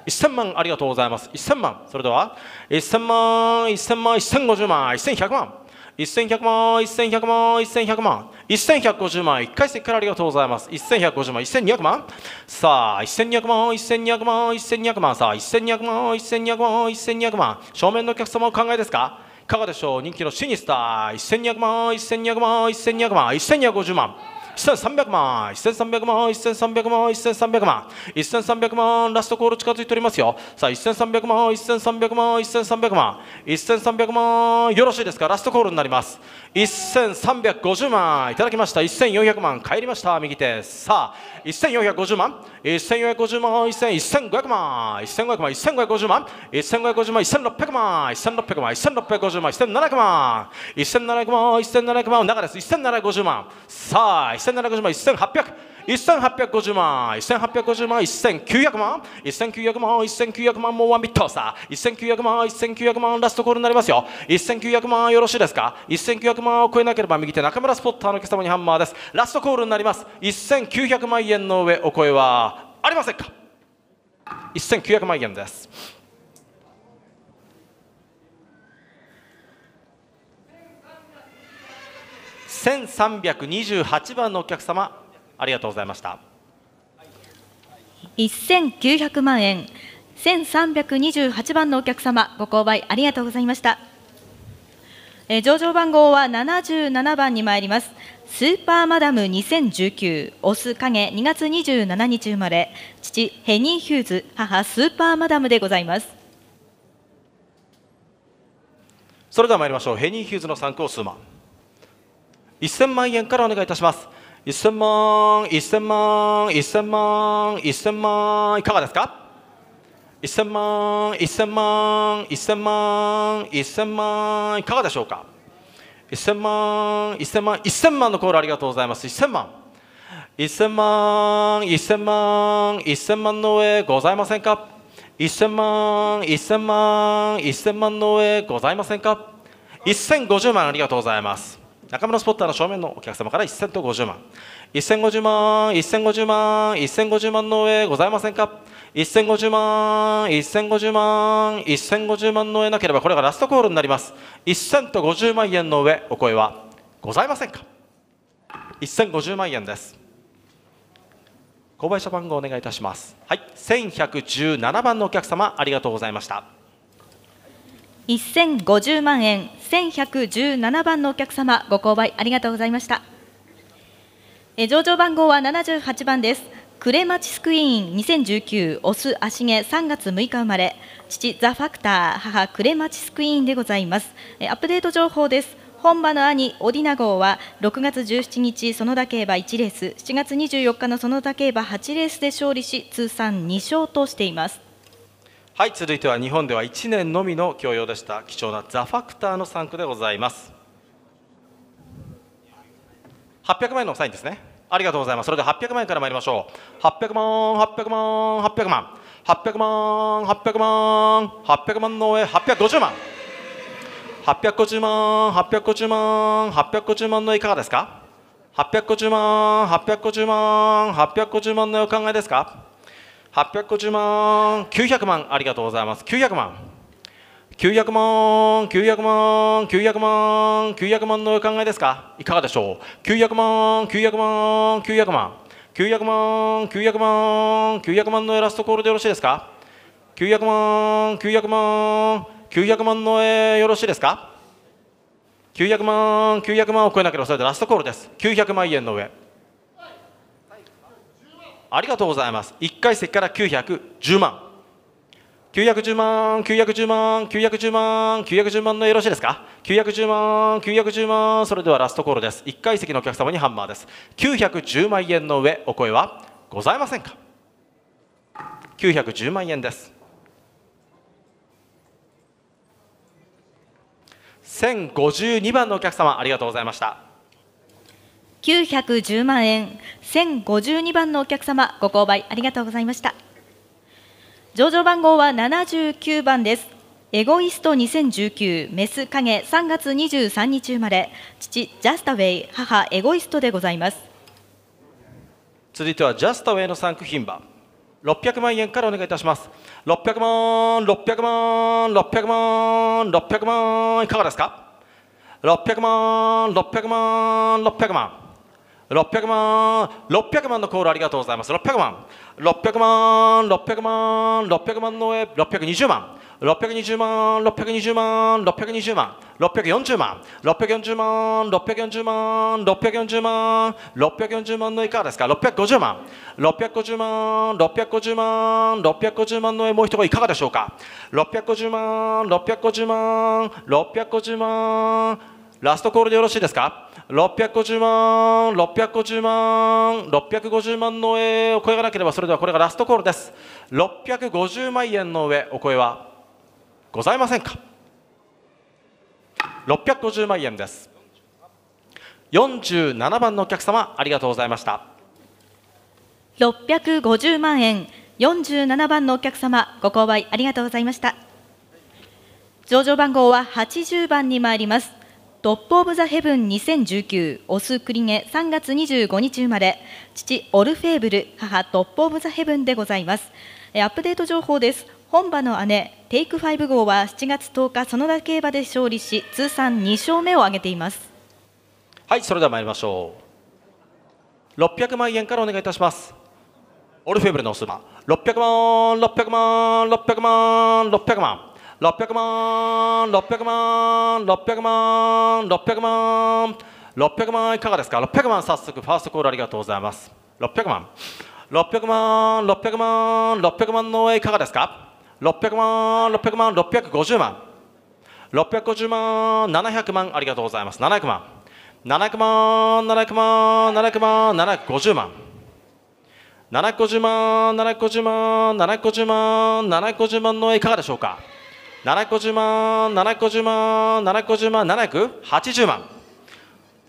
1000万ありがとうございます1000万それでは1000万1000万1050万1100万1100万1100万1100万1150万1回席からありがとうございます1150万1200万さあ1200万1200万1200万さあ1200万1200万1200万正面のお客様お考えですかかがでしょう人気のシニスター1200万1200万1200万1250万1300万1300万1300万1300万1300万ラストコール近づいておりますよさあ1300万1300万1300万1300万よろしいですかラストコールになります1350万いただきました1400万帰りました右手さあ1450万1450万1500万1500万1550万1550万1600万1600万1650万1700万1700万1700万中です1750万さあ1750万1800 1850万1850万1900万1900万1900万もうワンビットさ1900万1900万ラストコールになりますよ1900万よろしいですか1900万を超えなければ右手中村スポッターの貴様にハンマーですラストコールになります1900万円の上お声はありませんか1900万円です1328番のお客様ありがとうございました1900万円1328番のお客様ご購買ありがとうございましたえ上場番号は77番に参りますスーパーマダム2019オス影2月27日生まれ父ヘニー・ヒューズ母スーパーマダムでございますそれでは参りましょうヘニー・ヒューズの参考数万1000万円からお願いいたします1000万1000万1000万1000万いかがですか1000万1000万1000万1000万いかがでしょうか1000万1000万1000万のコールありがとうございます1000万1000万1000万1000万の上ございませんか1000万1000万1000万の上ございませんか1050万ありがとうございます中村スポッターの正面のお客様から1050万1050万1050万1050万の上ございませんか1050万1050万1050万の上なければこれがラストコールになります1050万円の上お声はございませんか1050万円です購買者番号お願いいたしますはい1117番のお客様ありがとうございました1050万円1117番のお客様ご購買ありがとうございましたえ上場番号は78番ですクレマチスクイーン2019オス足毛3月6日生まれ父ザ・ファクター母クレマチスクイーンでございますアップデート情報です本場の兄オディナ号は6月17日園田競馬1レース7月24日の園田競馬8レースで勝利し通算2勝としていますはい続いては日本では1年のみの教養でした貴重なザ・ファクターの3区でございます800万円のサインですねありがとうございますそれでは800万円から参りましょう800万800万800万800万800万800万の上850万850万850万850万のいかがですか850万850万850万のお考えですか850万900万ありがとうございます900万900万900万900万900万のお考えですかいかがでしょう900万900万900万900万900万900万のラストコールでよろしいですか900万900万900万の絵よろしいですか900万900万を超えなければそれでラストコールです900万円の上ありがとうございます1階席から910万910万910万910万910万のよろしいですか910万910万それではラストコールです1階席のお客様にハンマーです910万円の上お声はございませんか910万円です1052番のお客様ありがとうございました910万円1052番のお客様ご購買ありがとうございました上場番号は79番ですエゴイスト2019メス影3月23日生まれ父ジャスタウェイ母エゴイストでございます続いてはジャスタウェイの3区品番600万円からお願いいたします600万600万600万600万いかがですか600万600万600万600万600万のコールありがとうございます600万600万600万600万の上620万620万620万620万640万640万640万640万640万のいかがですか650万650万650万650万の絵もう一声いかがでしょうか650万650万650万ラストコールでよろしいですか650万650万650万の上お声がなければそれではこれがラストコールです650万円の上お声はございませんか650万円です47番のお客様ありがとうございました650万円47番のお客様ご購買ありがとうございました上場番号は80番に参りますトップ・オブ・ザ・ヘブン2019オスクリゲ3月25日生まれ父オルフェーブル母トップ・オブ・ザ・ヘブンでございますアップデート情報です本場の姉テイク5号は7月10日園田競馬で勝利し通算2勝目を挙げていますはいそれでは参りましょう600万円からお願いいたしますオルフェーブルのオス馬600万600万600万600万600万六百万六百万六百万六百万六百万いかがですか6 0万早速ファーストコールありがとうございます六百万六百万六百万六百万の上いかがですか六百万六百万六百五十万六百五十万七百万ありがとうございます七百万七百万七百万七百万七百五十万750万750万750万750万の上いかがでしょうか7五0万7五0万7五0万780万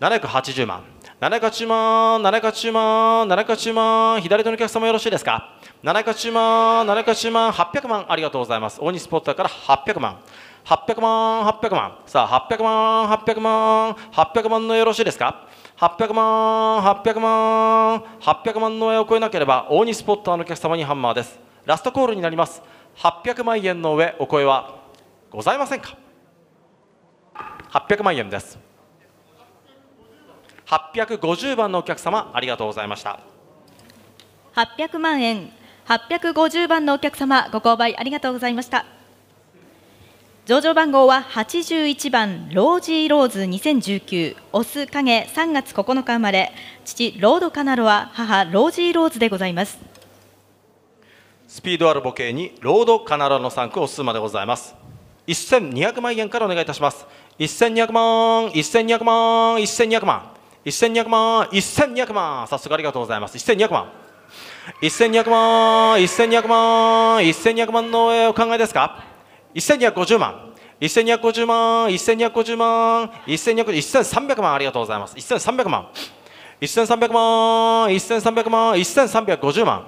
780万780万780万780万左手のお客様よろしいですか780万780万800万ありがとうございます大西スポッターから800万800万800万さあ800万800万800万のよろしいですか800万800万800万の上を超えなければ大西スポッターのお客様にハンマーですラストコールになります800万円の上お声はございませんか800万円です850番のお客様ありがとうございました800万円850番のお客様ご購買ありがとうございました上場番号は81番ロージーローズ2019オス影3月9日生まれ父ロードカナロア母ロージーローズでございますスピードあるボケにロードカナロの3区おすすまでございます1200万円からお願いいたします1200万1200万1200万1200万1200万早速ありがとうございます1200万1200万1200万1200万のお考えですか1250万1250万1250万1300万ありがとうございます1300万1300万1300万1350万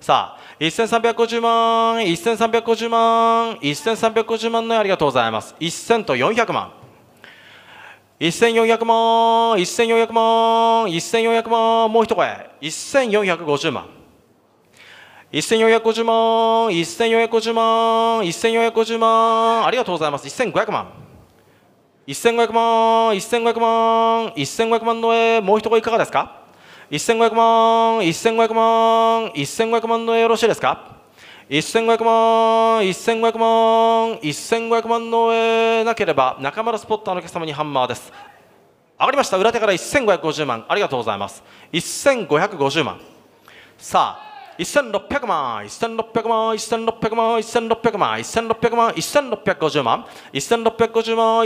さあ1350万1350万1350万のありがとうございます1000と400万1400万1400万1400万もう一声1450万1450万1450万1450万ありがとうございます1500万1500万1500万1500万の絵もう一声いかがですか1500万1500万1500万のよろしいですか1500万1500万1500万の上なければ中村スポッターのお客様にハンマーです上がりました裏手から1550万ありがとうございます1550万さあ1600万、1600万、1600万、1600万、1600万、1650万、1650万、1650万、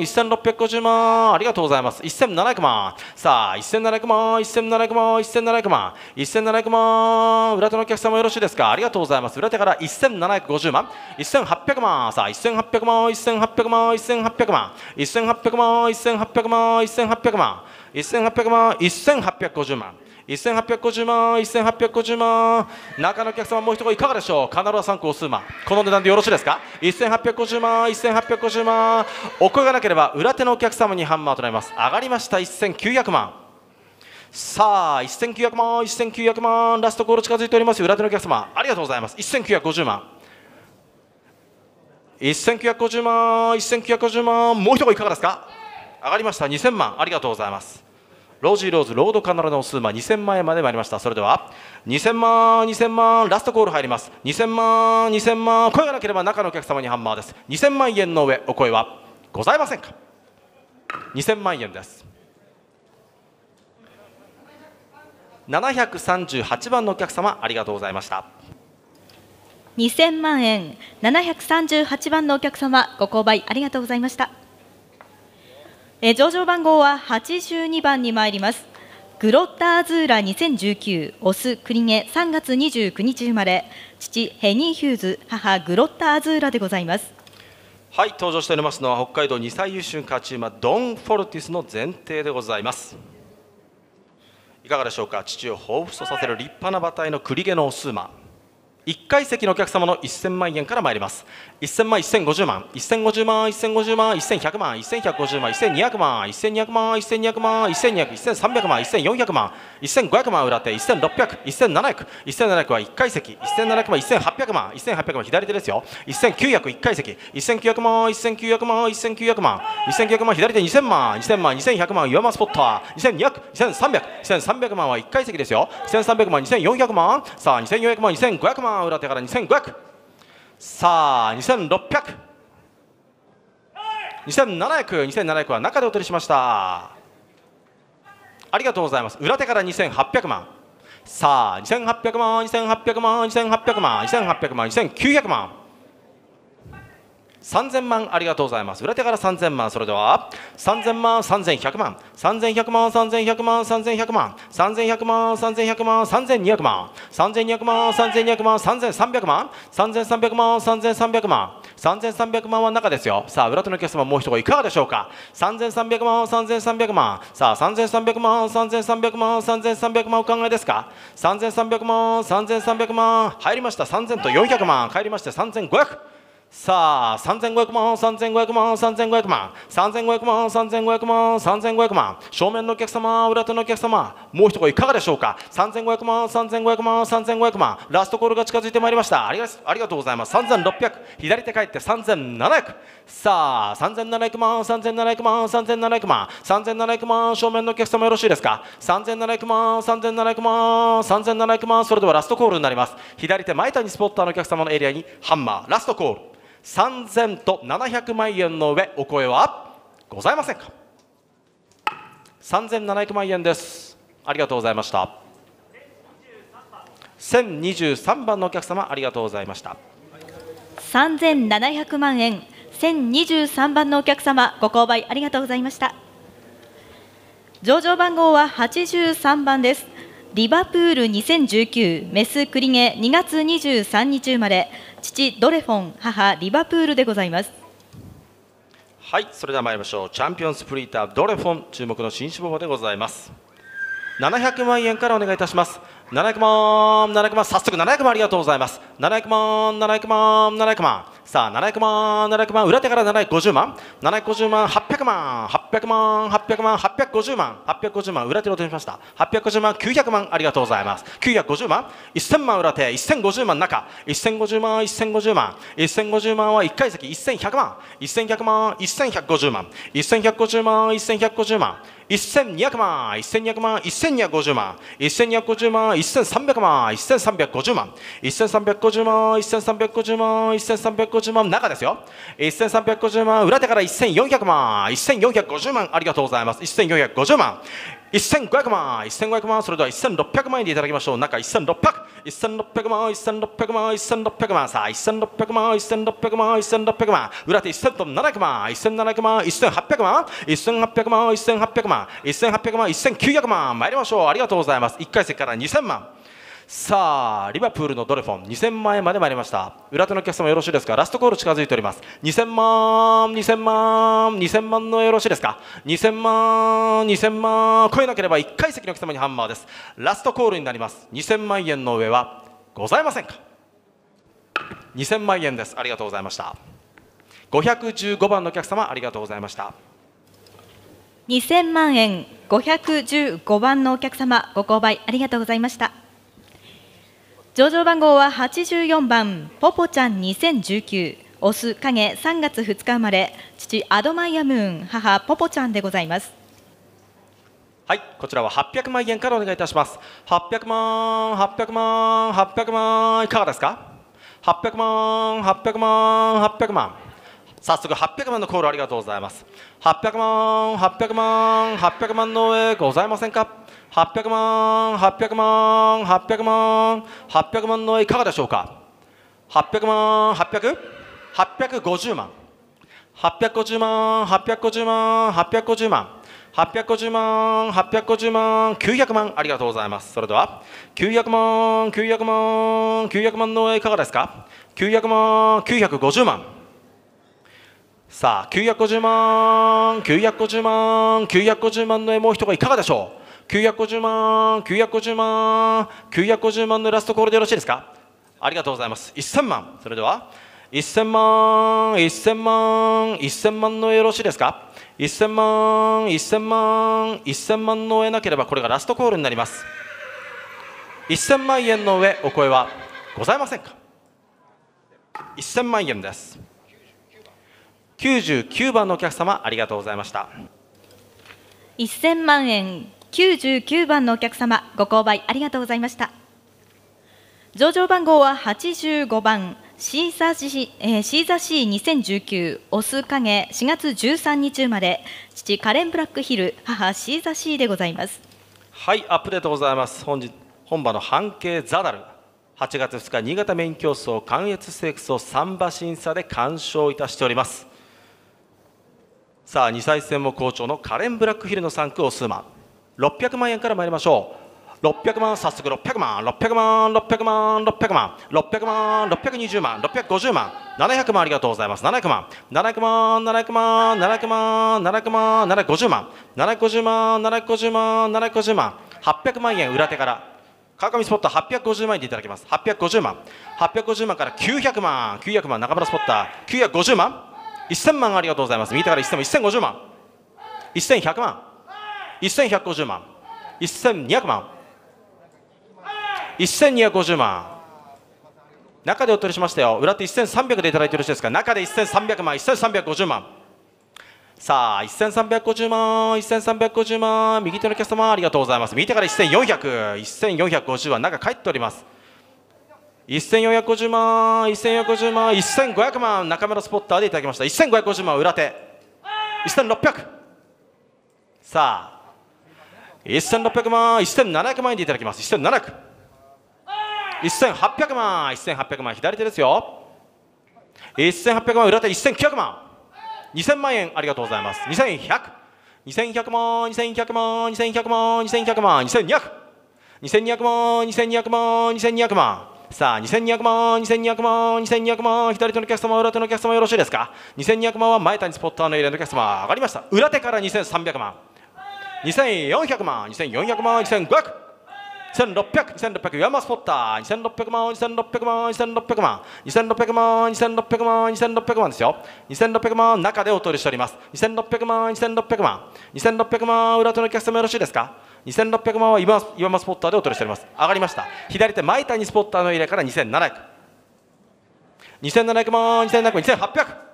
1650万、ありがとうございます。1700万、さあ、1700万、1700万、1700万、1700万、裏手のお客様よろしいですかありがとうございます。裏手から1750万、1800万、さあ、万、1800万、1800万、1800万、1800万、1800万、1800万、1800万、1850万。1850万1850万中のお客様もう一声いかがでしょうカナロア3個数万この値段でよろしいですか1850万1850万お声がなければ裏手のお客様にハンマーとなります上がりました1900万さあ1900万1900万ラストコール近づいております裏手のお客様ありがとうございます1950万1950万1950万もう一声いかがですか上がりました2000万ありがとうございますロージーローズロードカナラのスーマ2000万円まで参りましたそれでは2000万2000万ラストコール入ります2000万2000万声がなければ中のお客様にハンマーです2000万円の上お声はございませんか2000万円です738番のお客様ありがとうございました2000万円738番のお客様ご購買ありがとうございましたえ上場番号は82番に参りますグロッターズーラ2019オスクリゲ3月29日生まれ父ヘニー・ヒューズ母グロッターズーラでございますはい登場しておりますのは北海道2歳優秀勝ち馬ドン・フォルティスの前提でございますいかがでしょうか父を彷彿とさせる立派な馬体のクリゲのオス馬1階席のお客様の1000万円から参ります1000万1050万1050万1050万1100万1150万1200万1200万1200万1200万1300万1400万1500万裏手16001700 1700は1階席1700万1800万1800万左手ですよ19001階席1900万1900万1900万1900万左手2000万2000万2100万岩間スポット22002300 1300万は1階席ですよ1300万2400万さあ2400万2500万あ裏手から2500さあ2600 2700、2700は中でお取りしましたありがとうございます裏手から2800万さあ2800万2800万2800万2800万2800万2900万3000万ありがとうございます裏手から3000万それでは3000万3100万3100万3100万3100万3100万3100万3200万3200万3200万3300万3300万3300万3300万は中ですよさあ裏手のお客様もう一声いかがでしょうか3300万3300万さあ3300万3300万3300万お考えですか3300万3300万入りました3000と400万帰りまして3500さあ3500万3500万3500万3500万3500万3500万正面のお客様裏手のお客様もう一声いかがでしょうか3500万3500万3500万ラストコールが近づいてまいりましたありがありがとうございます3600左手帰って3700さあ三千七百万3700万3700万3700万正面のお客様よろしいですか3700万3700万3700万それではラストコールになります左手前谷スポッターのお客様のエリアにハンマーラストコール3000と700万円の上お声はございませんか3700万円ですありがとうございました1023番のお客様ありがとうございました3700万円1023番のお客様ご購買ありがとうございました上場番号は83番ですリバプール2019メスクリゲ2月23日生まれ父ドレフォン母リバプールでございますはいそれでは参りましょうチャンピオンスプリータードレフォン注目の新種目でございます700万円からお願いいたします700万700万早速700万ありがとうございます700万700万700万さあ700万700万裏手から750万750万800万800万800万850万850万裏手を取りました850万900万ありがとうございます950万1000万裏手1050万中1050万1050万1050万は1階席1100万1100万1150万1150万1150万1200万、1200万、1250万、1250万、1300万、1350万、1350万、1350万、1350万、中ですよ。1350万、裏手から1400万、1450万、ありがとうございます。1450万。1500万1500万それでは1600万円でいただきましょう中1600 1600万1600万1600万さあ1600万1600万1600万裏手1700万1700万1800万1800万1800万1800万1900万参りましょうありがとうございます1回戦から2000万さあリバプールのドレフォン2000万円まで参りました裏手のお客様よろしいですかラストコール近づいております2000万2000万2000万のよろしいですか2000万2000万超えなければ1階席のお客様にハンマーですラストコールになります2000万円の上はございませんか2000万円ですありがとうございました515番のお客様ありがとうございました2000万円515番のお客様ご購買ありがとうございました上場番号は八十四番ポポちゃん二千十九オス影三月二日生まれ父アドマイアムーン母ポポちゃんでございますはいこちらは八百万円からお願いいたします八百万八百万八百万いかがですか八百万八百万八百万早速八百万のコールありがとうございます八百万八百万八百万の上ございませんか800万800万800万800万のいかがでしょうか800万800 850万850万850万850万850万850万900万ありがとうございますそれでは900万900万900万のいかがですか900万950万さあ950万950万950万の絵もう人がいかがでしょう950万、950万、950万のラストコールでよろしいですかありがとうございます。1000万。それでは、1000万、1000万、1000万のよろしいですか1000万、1000万、1000万の得なければこれがラストコールになります。1000万円の上、お声はございませんか1000万円です。99番のお客様、ありがとうございました。1000万円。99番のお客様ご購買ありがとうございました上場番号は85番シーザーシ、えー、シーザシー2019オス影4月13日生まれ父カレン・ブラックヒル母シーザシーでございますはいアップデートございます本日本場の半径ザダル8月2日新潟メイン競争関越セークスを3馬審査で完勝いたしておりますさあ2歳戦も好調のカレン・ブラックヒルの3区オス馬600万円から参りましょう600万早速600万600万600万600万600万620万650万700万ありがとうございます700万700万700万700万700万750万750万750万750万800万円裏手から川上スポット850万円でいただきます850万850万から900万900万中村スポッター950万1000万ありがとうございます右手から1000万1050万1100万1150万1200万1250万中でお取りしましたよ裏手1300でいただいてよろしいですか中で1300万1350万さあ1350万1350万右手のお客様ありがとうございます右手から14001450万中帰っております1450万1450万1500万中村スポッターでいただきました1550万裏手1600さあ1600万1700万円でいただきます1700 1800万1800万左手ですよ1800万裏手1900万2000万円ありがとうございます2100 2100万2100万2100万2100万2200 2200万2200万2200万さあ2200万2200万2200万左手のお客様裏手のお客様よろしいですか2200万は前谷スポッターのエリアのお客様上がりました裏手から2300万2400万2400万2500 1600、1600、岩間スポッター、2600万、2600万、2600万、2600万、2600万、2600万ですよ。2600万、中でお取りしております。2600万、2600万、2600万、裏手のお客様よろしいですか2600万は岩岩間スポッターでお取りしております。上がりました。左手、前谷スポッターの入れから2700。2700万、2700万、2800。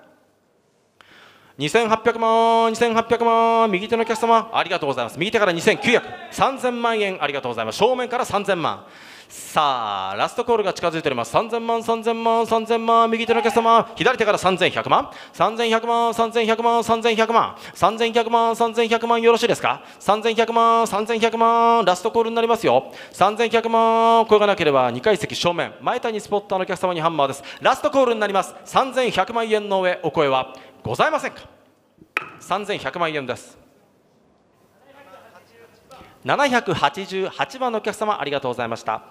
2800万2800万右手のお客様ありがとうございます右手から29003000万円ありがとうございます正面から3000万さあラストコールが近づいております3000万3000万3000万右手のお客様左手から3100万3100万3100万3100万3100万3100万よろしいですか3100万3100万ラストコールになりますよ3100万声がなければ2階席正面前谷スポッターのお客様にハンマーですラストコールになります3100万円の上お声はございませんか3100万円です788番のお客様ありがとうございました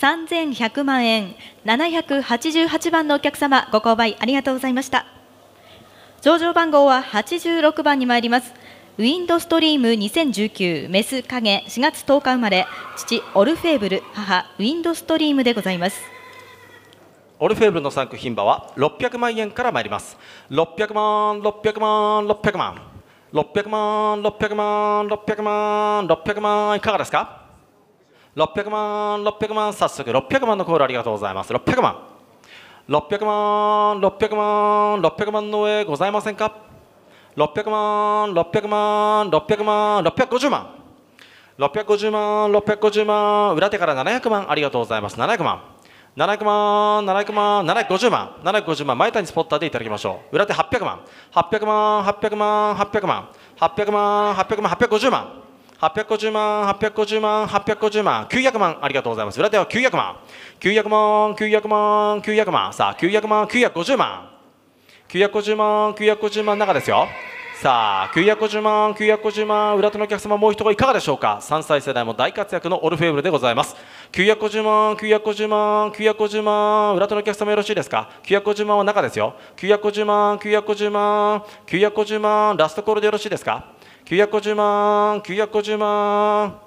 3100万円788番のお客様ご購買ありがとうございました上場番号は86番に参りますウィンドストリーム2019メス影4月10日生まれ父オルフェーブル母ウィンドストリームでございますオルフェーブルの3区品馬は600万円から参ります600万600万600万600万600万600万600万いかがですか600万600万早速600万のコールありがとうございます600万600万600万600万の上ございませんか600万600万600万650万650万650万裏手から700万ありがとうございます700万700万、700万、750万、750万、前谷スポッターでいただきましょう。裏手800万、800万、800万、800万、800万、800万、850万。850万、850万、850万、900万、ありがとうございます。裏手は900万、900万、900万、900万、さあ、900万、950万、950万、950万、中ですよ。さあ950万950万裏手のお客様もう一人いかがでしょうか3歳世代も大活躍のオルフェーブルでございます950万、950万、950万、裏手のお客様よろしいですか ?950 万は中ですよ。950万、950万、950万、ラストコールでよろしいですか ?950 万、950万、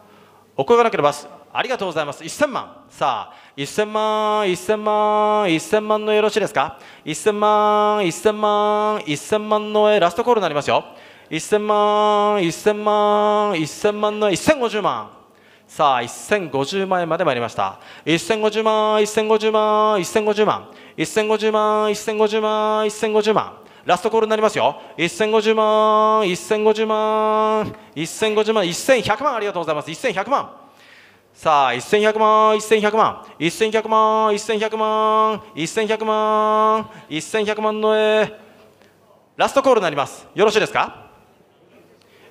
お声がなければ、ありがとうございます。1000万。さあ、1000万、1000万、1000万のよろしいですか ?1000 万、1000万、1000万のラストコールになりますよ。1000万、1000万、1000万の1050万。さあ1050万円まで参りました1050万1050万1050万1050万1050万1050万ラストコールになりますよ1050万1050万1050万1100万ありがとうございます1100万さあ1100万1100万1100万1100万1100万1100万の絵ラストコールになりますよろしいですか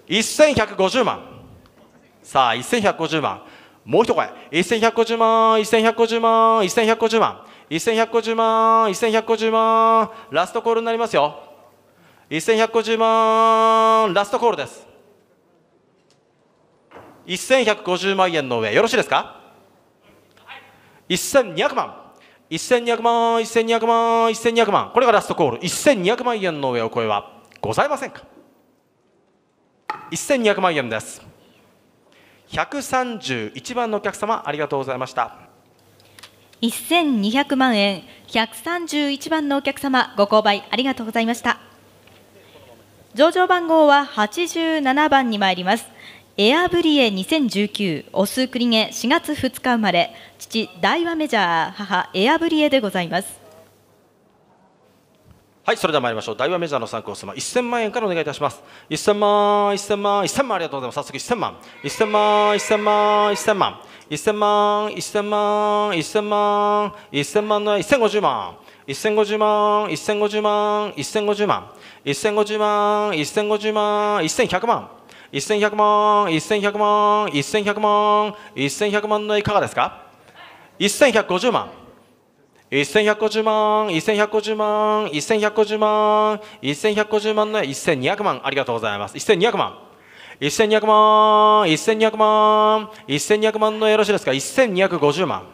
1150万さあ1150万もう一声1150万1150万1150万1150万1150万ラストコールになりますよ1150万ラストコールです1150万円の上よろしいですか1200万1200万1200万1200万これがラストコール1200万円の上を超えはございませんか1200万円です131番のお客様ありがとうございました1200万円131番のお客様ご購買ありがとうございました上場番号は87番に参りますエアブリエ2019オスクリゲ4月2日生まれ父大和メジャー母エアブリエでございますはいそれでは参りましょう大和メジャーの参考様1000万円からお願いいたします1000万1000万1000万ありがとうございます早速1000万1000万1000万1000万1000万1000万1000万1000万の1050万1050万1050万1050万1050万1050万1100万1100万1100万1100万1100万のいかがですか1150万1150万、1150万、1150万、1150万の1200万、ありがとうございます。1200万。1200万、1200万、1200万のよろしいですか ?1250 万。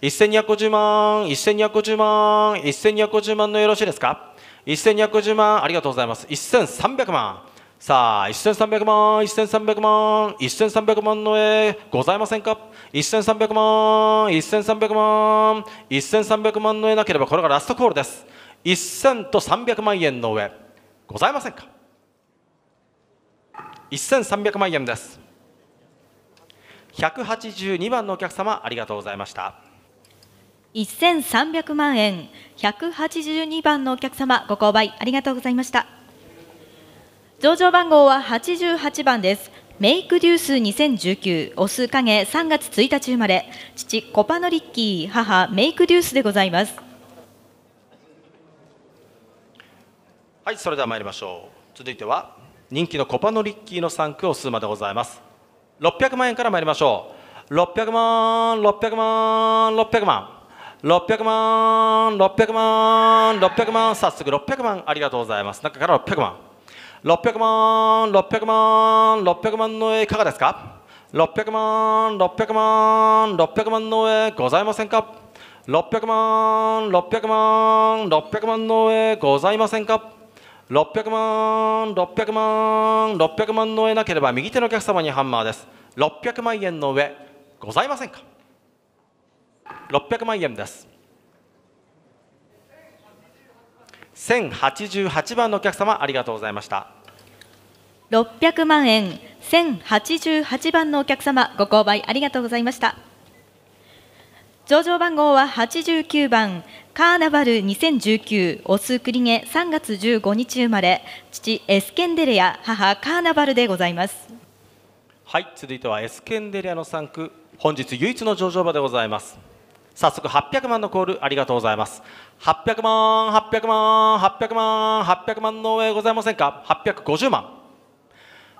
1250万、1250万、1250万のよろしいですか1250万、ありがとうございます。1300万。さあ1300万1300万1300万の絵ございませんか1300万1300万1300万の絵なければこれがラストコールです1000と300万円の上ございませんか1300万円です182番のお客様ありがとうございました1300万円182番のお客様ご購買ありがとうございました上場番号は88番です。メイクデュース2019、オス影3月1日生まれ、父、コパノリッキー、母、メイクデュースでございます。はい、それでは参りましょう。続いては、人気のコパノリッキーの3区、オスまでございます。600万円から参りましょう。600万、600万、600万。600万、600万、600万、早速600万、ありがとうございます。中から600万。600万、600万、600万の絵いかがですか600万、600万、600万の絵ございませんか600万、600万、600万の絵ございませんか600万、600万、600万の絵なければ右手のお客様にハンマーです。600万円の上ございませんか600万円です。千八十八番のお客様ありがとうございました六百万円千八十八番のお客様ご購買ありがとうございました上場番号は八十九番カーナバル二千十九オスクリゲ3月十五日生まれ父エスケンデレア母カーナバルでございますはい続いてはエスケンデレアの3区本日唯一の上場馬でございます早速800万のコールありがとうございます800万800万800万800万の上ございませんか850万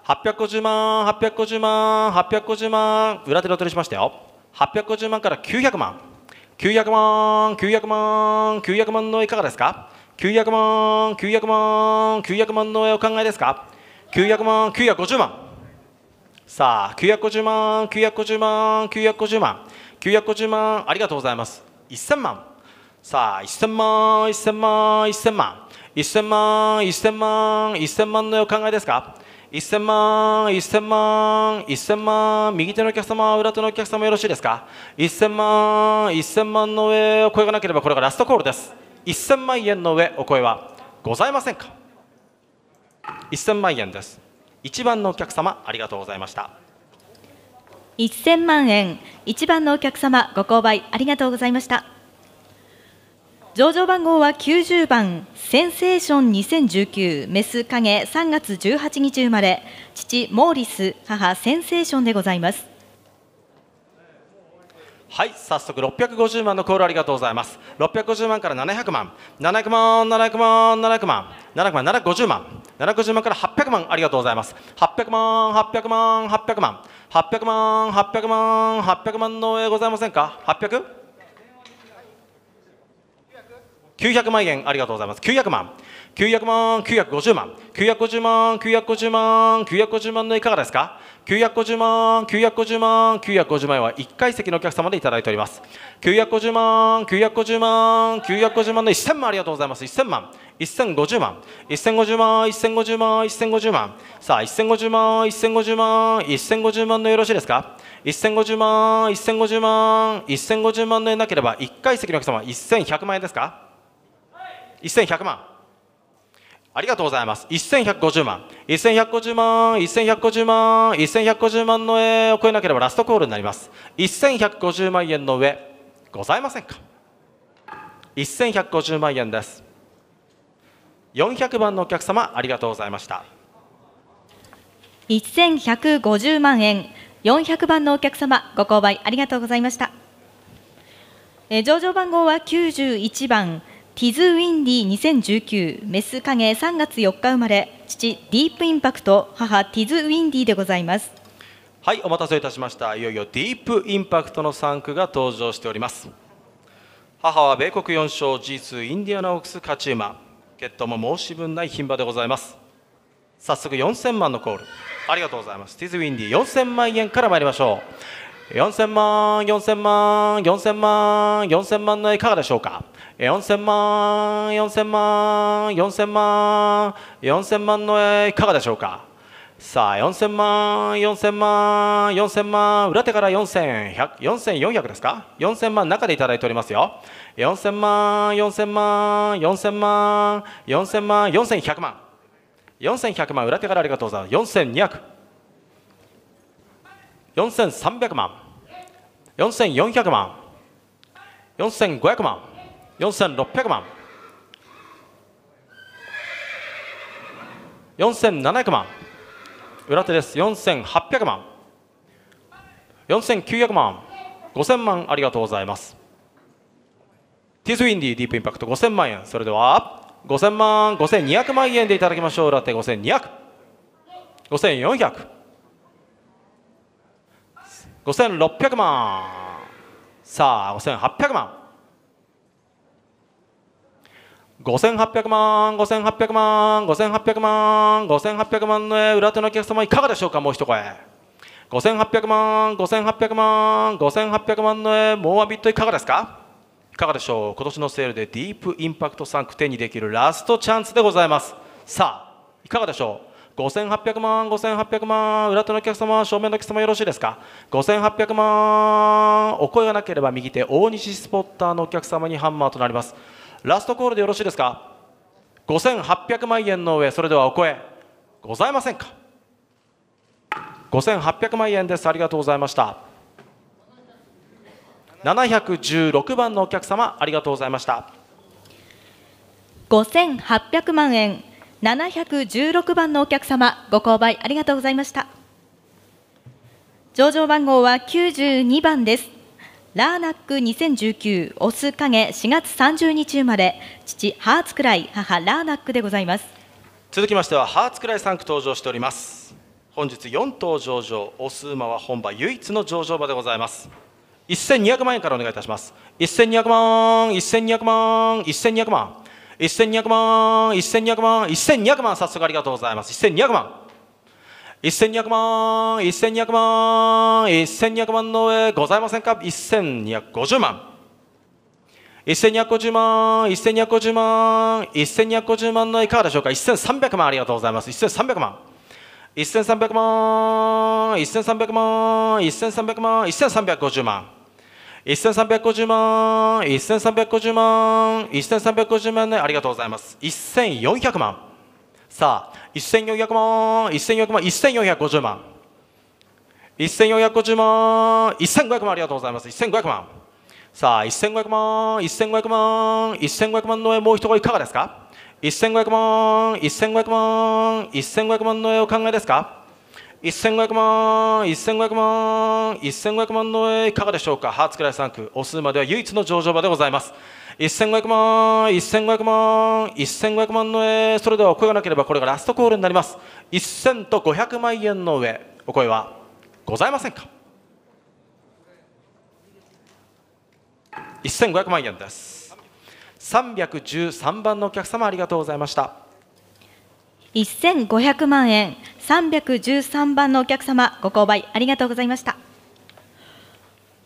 850万850万850万裏手の取りしましたよ850万から900万900万900万900万のいかがですか900万900万900万のお考えですか900万950万さあ950万950万950万950万ありがとうございます1000万さあ1000万1000万1000万1000万1000万1000万のお考えですか1000万、1000万、1000万、右手のお客様、裏手のお客様よろしいですか ?1000 万、1000万の上、お声がなければこれがラストコールです。1000万円の上、お声はございませんか ?1000 万円です。1番のお客様、ありがとうございました。1000万円一番のお客様ご購買ありがとうございました上場番号は90番センセーション2019メス影3月18日生まれ父モーリス母センセーションでございますはい早速650万のコールありがとうございます650万から700万700万700万700万700万750万750万から800万ありがとうございます800万800万800万800万800万800万の絵ございませんか 800? 900万円ありがとうございます900万900万950万950万950万950万のいかがですか950万、950万、950万円は1階席のお客様でいただいております。950万、950万、950万の1000万ありがとうございます。1000万、1050万、1050万、1050万、1050万。さあ、1050万、1050万、1050万のよろしいですか ?1050 万、1050万、1050万の円なければ1階席のお客様1100万円ですか、?1100 万。ありがとうございます。1150万、1150万、1150万、1150万の絵を超えなければラストコールになります。1150万円の上、ございませんか ?1150 万円です。400番のお客様、ありがとうございました。1150万円、400番のお客様、ご購買ありがとうございました。え上場番号は91番。ティズ・ウィンディ2019メス影3月4日生まれ父ディープインパクト母ティズ・ウィンディでございますはいお待たせいたしましたいよいよディープインパクトの3区が登場しております母は米国4勝 G2 インディアナオークス勝ち馬ットも申し分ない牝馬でございます早速4000万のコールありがとうございますティズ・ウィンディ4000万円から参りましょう4000万、4000万、4000万、4000万の絵、いかがでしょうか4000万、4000万、4000万、4000万の絵、いかがでしょうかさあ4000万4000万4000万裏手から4400、4400ですか4000万中でいただいておりますよ4000万4000万4000万4000万4100万4100万裏手からありがとうございます4200 4300万4400万4500万4600万4700万裏手です4800万4900万5000万ありがとうございますティーズウィンディーディープインパクト5000万円それでは5000万5200万円でいただきましょう裏手5200 5400 5千六百万さあ五8 0 0万5800万5800万5800万5800万の裏手のお客様いかがでしょうかもう一声5800万5800万5800万のモアビットいかがですかいかがでしょう今年のセールでディープインパクトサンク手にできるラストチャンスでございますさあいかがでしょう五千八百万五千八百万裏手のお客様正面のお客様よろしいですか五千八百万お声がなければ右手大西スポッターのお客様にハンマーとなりますラストコールでよろしいですか五千八百万円の上それではお声ございませんか五千八百万円ですありがとうございました七百十六番のお客様ありがとうございました五千八百万円716番のお客様ご購買ありがとうございました上場番号は92番ですラーナック2019オス影4月30日生まれ父ハーツクライ母ラーナックでございます続きましてはハーツクライ3区登場しております本日4頭上場オス馬は本場唯一の上場馬でございます1200万円からお願いいたします1200万1200万1200万1200万、1200万、1200万、早速ありがとうございます。1200万。1200万、1200万、1200万の上ございませんか ?1250 万。1250万、1250万、1250万のいかがでしょうか ?1300 万ありがとうございます。1300万。1300万、1300万、1300万、1350万。1350万1350万1350万ねありがとうございます1400万さあ1400万1400万1450万1450万1500万ありがとうございます1500万さあ1500万1500万1500万の絵もう一声いかがですか1500万1500万1500万の絵お考えですか1500万、1500万、1500万の上、いかがでしょうか、ハーツクライ3区、オスまでは唯一の上場馬でございます。1500万、1500万、1500万の上、それではお声がなければこれがラストコールになります。1000と500万円の上、お声はございませんか1500万円です。313番のお客様ありがとうございました。1500万円313番のお客様ご購買ありがとうございました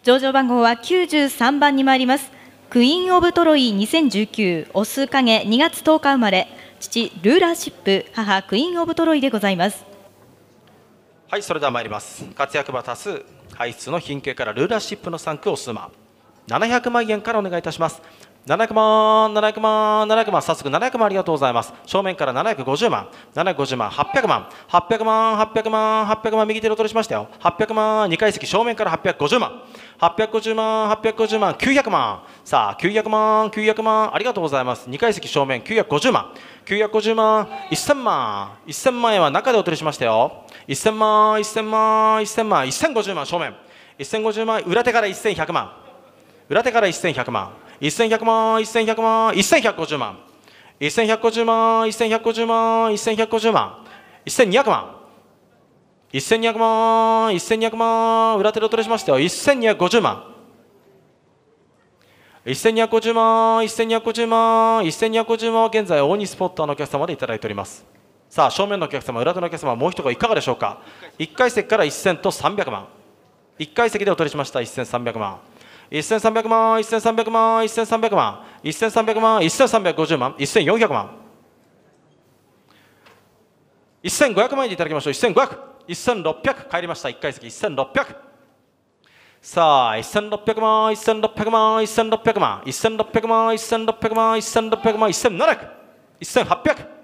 上場番号は93番に参りますクイーン・オブ・トロイ2019オス影2月10日生まれ父ルーラーシップ母クイーン・オブ・トロイでございますはいそれでは参ります活躍馬多数排出の品形からルーラーシップの3区オス馬700万円からお願いいたします700万、700万、700万、早速700万ありがとうございます。正面から750万、750万、800万、800万、800万、800万、右手の取りしましたよ。800万、2階席、正面から850万、850万、850万、900万、さあ、900万、900万、ありがとうございます。2階席正面、950万、950万、1000万、1000万円は中でお取りしましたよ。1000万、1000万、1000万、1050万、正面、1050万、裏手から1100万、裏手から1100万。1100万、1100万、1150万、1150万、1150万、1150万、1200万、1200万、1200万、裏手で取りしましたよ、1250万。1250万、1250万、1250万は現在、大西スポッターのお客様でいただいております。さあ、正面のお客様、裏手のお客様、もう一言いかがでしょうか。1階席から1000と300万。1階席でお取りしました、1300万。1300万1300万1300万1300万1350万1400万1500万円でいただきましょう15001,600帰りました1回席1600さあ1600万1600万1600万1600万1600万1600万1 7 8 0 0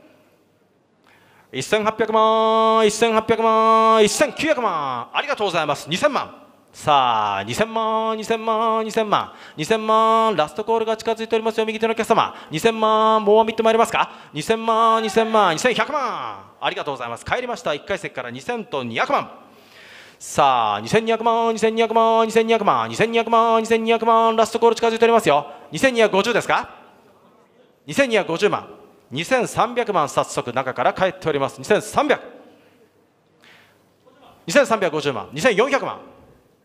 1800万1800万1900万ありがとうございます2000万さあ2000万2000万2000万2000万ラストコールが近づいておりますよ右手のお客様2000万もう見てまいりますか2000万2000万2100万ありがとうございます帰りました1回席から2000と200万さあ2200万2200万2200万2200万2200万ラストコール近づいておりますよ2250ですか2250万2300万早速中から帰っております2300 2350万2400万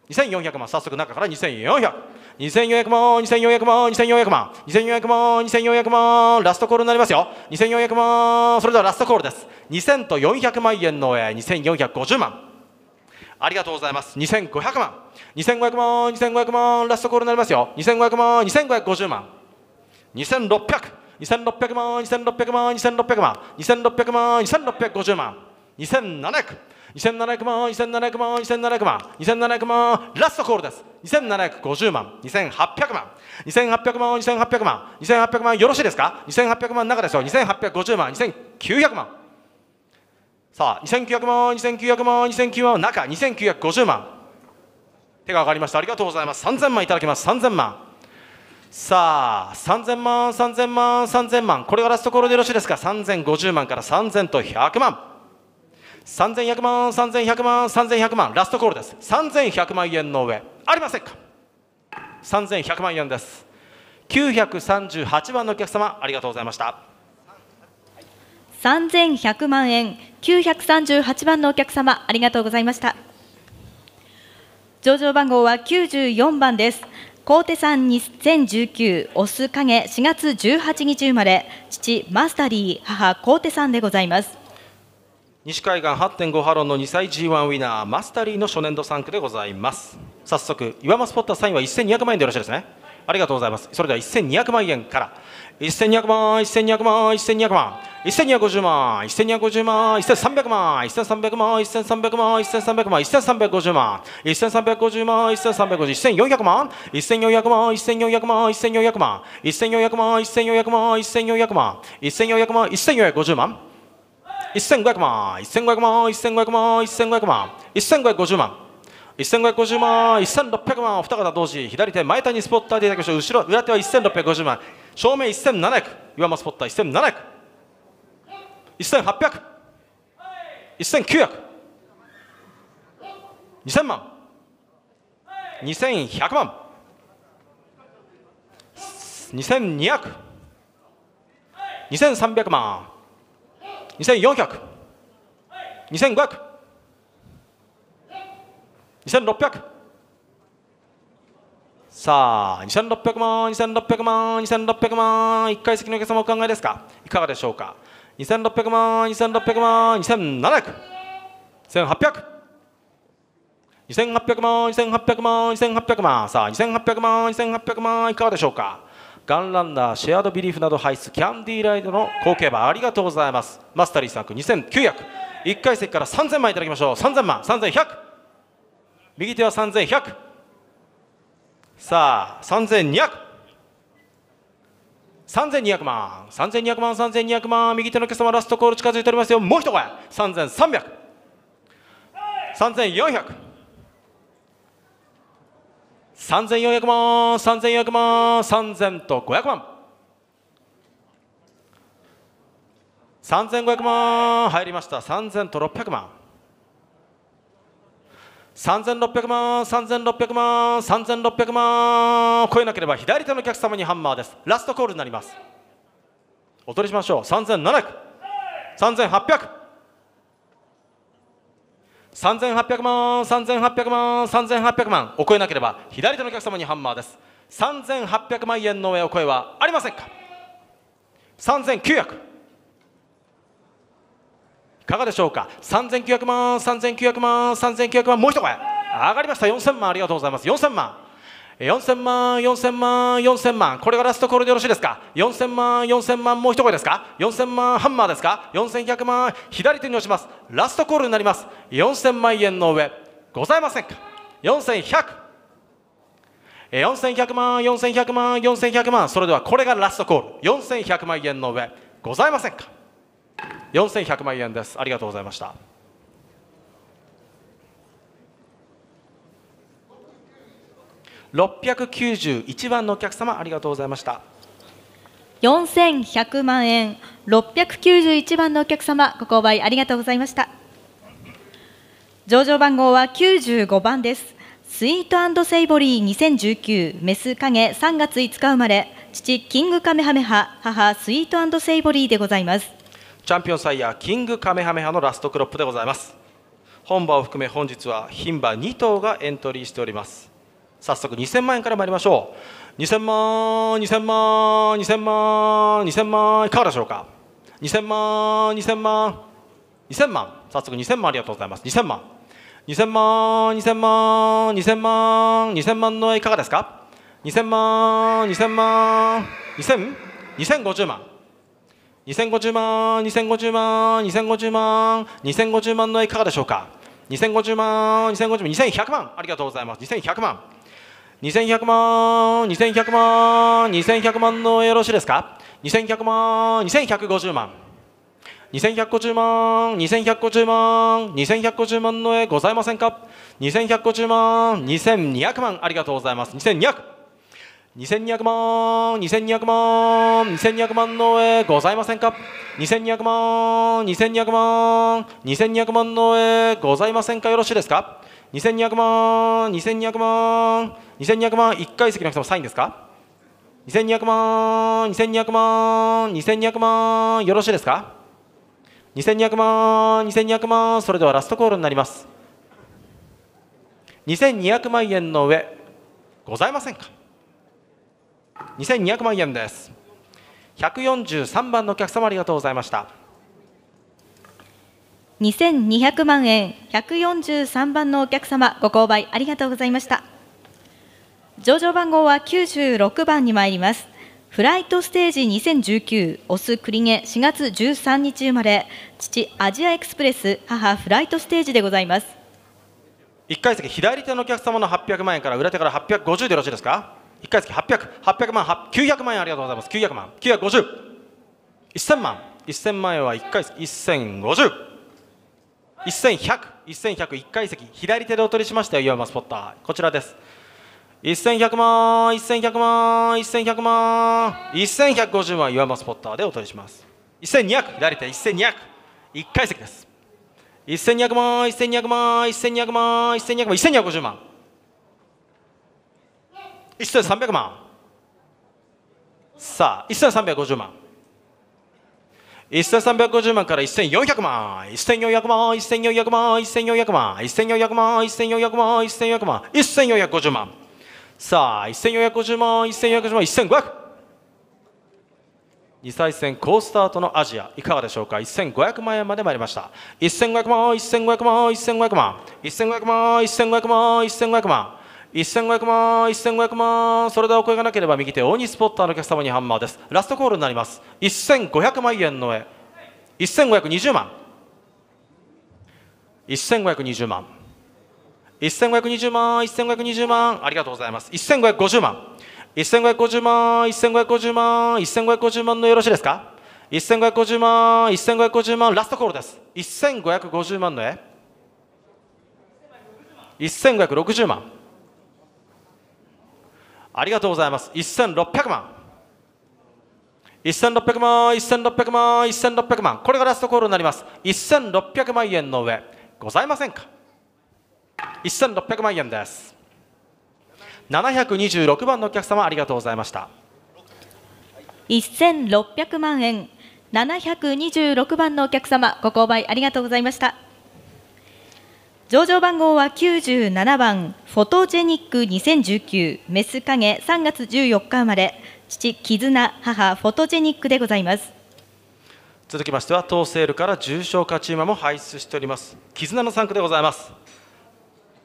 2400万早速中から24002400 2400万2400万2400万2400万2400万ラストコールになりますよ2400万それではラストコールです2000と400万円の2450万ありがとうございます2500万2500万2500万ラストコールになりますよ2500万2550万2600 2600万2600万2600万2600万2650万2700 2700万2700万2700万2700万ラストコールです2750万2800万2800万2800万2800万よろしいですか2800万の中ですよ。2850万2900万さあ2900万2900万2900万中2950万手が上がりましたありがとうございます3000万いただきます3000万さあ3000万3000万3000万これがラストコールでよろしいですか3050万から3000と100万3100万3100万3100万ラストコールです3100万円の上ありませんか3100万円です938番のお客様ありがとうございました3100万円938番のお客様ありがとうございました上場番号は94番ですコ手さん2019オス影4月18日生まれ父マスタリー母コ手さんでございます西海岸8.5ハロンの2歳 G1 ウィナーマスタリーの初年度3区でございます早速岩間スポッターサインは1200万円でよろしいですねありがとうございますそれでは1200万円から1200万1200万1200万1250万1250万1300万1300万1300万1300万1350万1350万1350万1400万1400万1400万1400万1400万1400万1400万1400万1450万1500万1500万1500万1500万1550万1550万1600万お二方同時左手前谷スポッターでいただきましょう後ろ裏手は1650万正面1700岩間スポッター17001800 1 9 2000万2100万2200 2300万2400、5 0 0 2600さあ2600万2600万2600万1階席のお客様お考えですかいかがでしょうか2600万2600万2700 1800 2800万、2800万、2800万、さあ、2800万、2800万、いかがでしょうかガンランナーシェアドビリーフなど排出キャンディーライドの後継馬ありがとうございますマスタリーさん2900 1回席から3000万いただきましょう3000万3100右手は3100さあ3200 3200万3200万3200万右手のお客様ラストコール近づいておりますよもう一声3300 3400 3400万3400万3000と500万3500万入りました3000と600万3600万3600万3600万超えなければ左手のお客様にハンマーですラストコールになりますお取りしましょう37003800 3800万3800万3800万を超えなければ左手のお客様にハンマーです3800万円の上お声はありませんか3900いかがでしょうか3900万3900万3900万もう一声上がりました4000万ありがとうございます4000万4000万4000万4000万これがラストコールでよろしいですか4000万4000万もう一声ですか4000万ハンマーですか4100万左手に押しますラストコールになります4000万円の上ございませんか4100 4100万4100万4100万それではこれがラストコール4100万円の上ございませんか4100万円ですありがとうございました691番のお客様ありがとうございました4100万円691番のお客様ご購買ありがとうございました上場番号は95番ですスイートセイボリー2019メス影3月5日生まれ父キングカメハメハ母スイートセイボリーでございますチャンピオンサイヤーキングカメハメハのラストクロップでございます本馬を含め本日は牝馬2頭がエントリーしております早速2000万円から参りましょう2000万2000万2000万2000万いかがでしょうか2000万2000万2000万早速2000万ありがとうございます2000万2000万2000万2000万2000万のいかがですか2000万2000万2000 2050万2050万2050万2050万2050万のいかがでしょうか2050万2050万2100万ありがとうございます2100万2100万2100万2100万のよろしいですか2100万2150万2150万2150万2150万の絵ございませんか2150万2200万ありがとうございます2200 2200万、2200万、2200万の絵ございませんか2200万、2200万、2200万の絵ございませんかよろしいですか2200万2200万2200万1階席の人もサインですか2200万2200万2200万よろしいですか2200万2200万それではラストコールになります2200万円の上ございませんか2200万円です143番のお客様ありがとうございました2200万円143番のお客様ご購買ありがとうございました上場番号は96番に参りますフライトステージ2019オスクリゲ4月13日生まれ父アジアエクスプレス母フライトステージでございます1階席左手のお客様の800万円から裏手から850でよろしいですか1階席800、800万、900万円ありがとうございます。900万、950、1000万、1000万円は1回席1050。1100、1101階席、左手でお取りしましたよ、岩山スポッター、こちらです。1100万、1100万、1100万、1150万、岩山スポッターでお取りします。1200、左手、1200、1階席です。1200万、1200万、1200万、1200万、1250万、1300万、さあ、1350万。1350万から1400万1400万1400万1400万1400万1400万1400万1450万さあ1450万1450万1500 2歳戦好スタートのアジアいかがでしょうか1500万円まで参りました1500万1500万1500万1500万1500万1500万1500万1500万それではお声がなければ右手大西スポッターのお客様にハンマーですラストコールになります1500万円の絵1520万1520万1520万1520万ありがとうございます1550万1550万1550万1550万のよろしいですか1550万1550万ラストコールです1550万の絵1560万ありがとうございます1600万1600万1600万1600万これがラストコールになります1600万円の上ございませんか1600万円です726番のお客様ありがとうございました1600万円726番のお客様ご購買ありがとうございました上場番号は97番フォトジェニック2019メス影3月14日生まれ父絆母フォトジェニックでございます続きましては当セールから重症化チームも輩出しております絆の3区でございます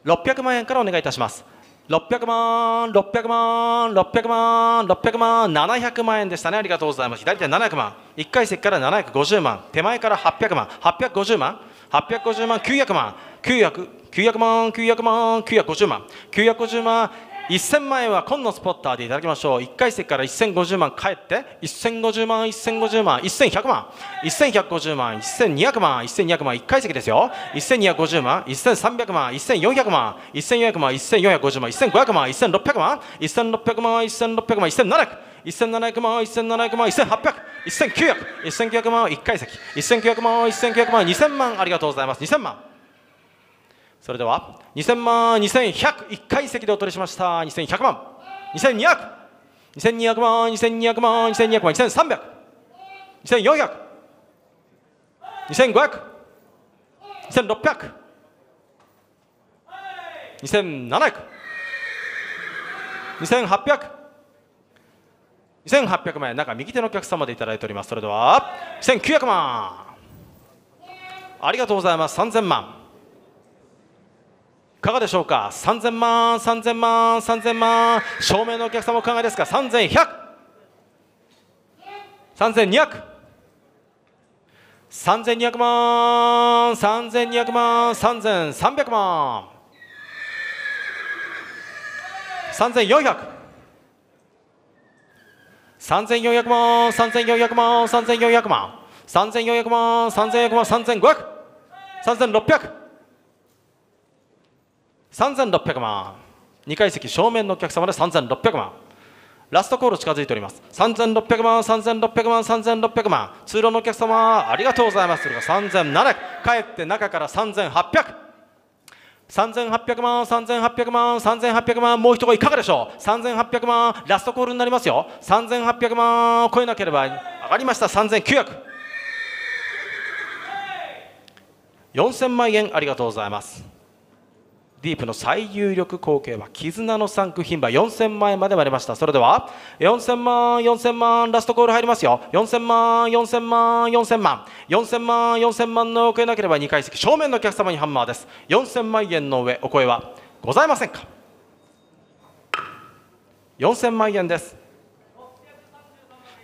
600万円からお願いいたします600万600万600万600万700万円でしたねありがとうございます左手700万1階席から750万手前から800万850万850万900万900、万、900万、950万、950万、1000万円は今のスポッターでいただきましょう1階席から1050万返って1050万1050万1100万1150万1200万1200万1階席ですよ1250万1300万1400万1400万1450万1500万1600万1600万1600万1700 1700万、1700万、1800、1900、1900万、1階席、1900万、1900万、2000万、ありがとうございます、2000万。それでは2000万2101回席でお取りしました2100万2200 2200万2200万2200万2300 2400 2500 2600 2700 2800 2800万円中右手のお客様でいただいておりますそれでは1900万ありがとうございます3000万かがでしょうか3000万3000万3000万照明のお客様お考えですか3100 3200 3200万3200万3300万3400 3400万3400万3400万3400万3400万3500 3600 3600万2階席正面のお客様で3600万ラストコール近づいております3600万3600万3600万通路のお客様ありがとうございますそれが3700帰って中から3800 3800万、3800万、3800万、もう一声いかがでしょう ?3800 万、ラストコールになりますよ。3800万、超えなければ上がりました、3900。4000万円ありがとうございます。ディープの最有力後継は絆の産区牝馬4000万円まで割れましたそれでは4000万4000万ラストコール入りますよ4000万4000万4000万4000万4000万の遅れなければ2階席正面のお客様にハンマーです4000万円の上お声はございませんか4000万円です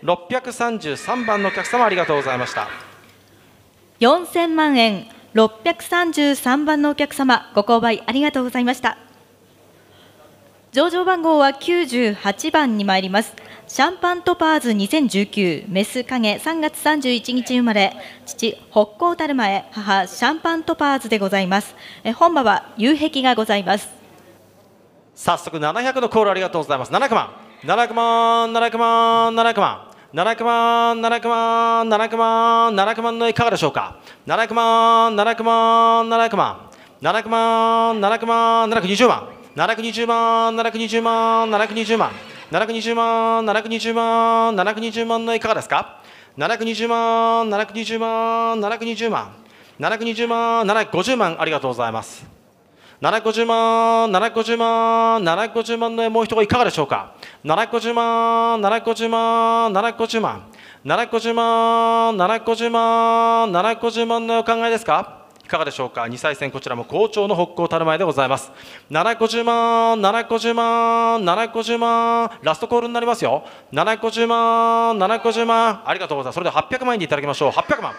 633番のお客様ありがとうございました4000万円633番のお客様ご購買ありがとうございました上場番号は98番に参りますシャンパントパーズ2019メス影3月31日生まれ父北港たるまへ母シャンパントパーズでございますえ本場は夕壁がございます早速700のコールありがとうございます700万700万700万700万700万、700万、700万、700万のいかがでしょうか。700万、700万、700万、700万、700万、7二0万、7二0万、7二0万、7二0万、7二0万、720万、720万のいかがですか。7二0万、7二0万、7二0万、7二0万、750万、ありがとうございます。750万、750万、750万のもう一人いかがでしょうか。奈良小島奈良小島奈良小島奈良小島奈良小島奈良小島のお考えですかいかがでしょうか2歳戦こちらも好調の北高たる前でございます奈良小島奈良小島奈良小島ラストコールになりますよ奈良小島奈良小島ありがとうございますそれでは800万円でいただきましょう800万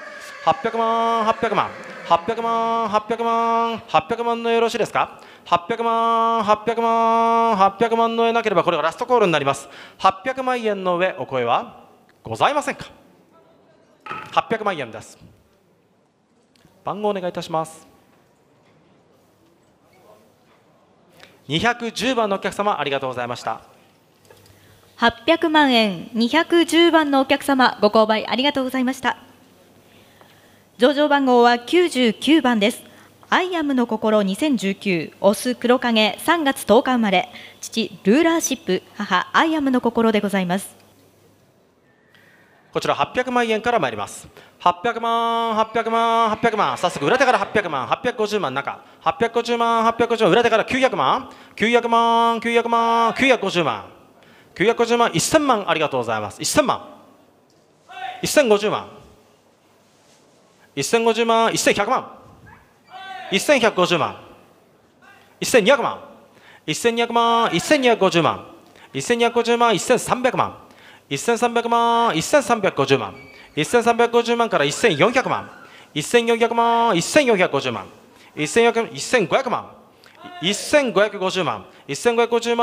800万800万800万800万800万のよろしいですか800万800万800万の上なければこれがラストコールになります800万円の上お声はございませんか800万円です番号お願いいたします210番のお客様ありがとうございました800万円210番のお客様ご購買ありがとうございました上場番号は99番ですアイアムの心2019オス黒影3月10日生まれ父ルーラーシップ母アイアムの心でございますこちら800万円から参ります800万800万800万早速裏手から800万850万中850万850万裏手から900万900万900万950万950万1000万ありがとうございます1000万1050万1050万1100万1150万1200万1200万1250万1250万1300万1300万1350万1350万から1400万1400万1450万1500万1550万1550万1550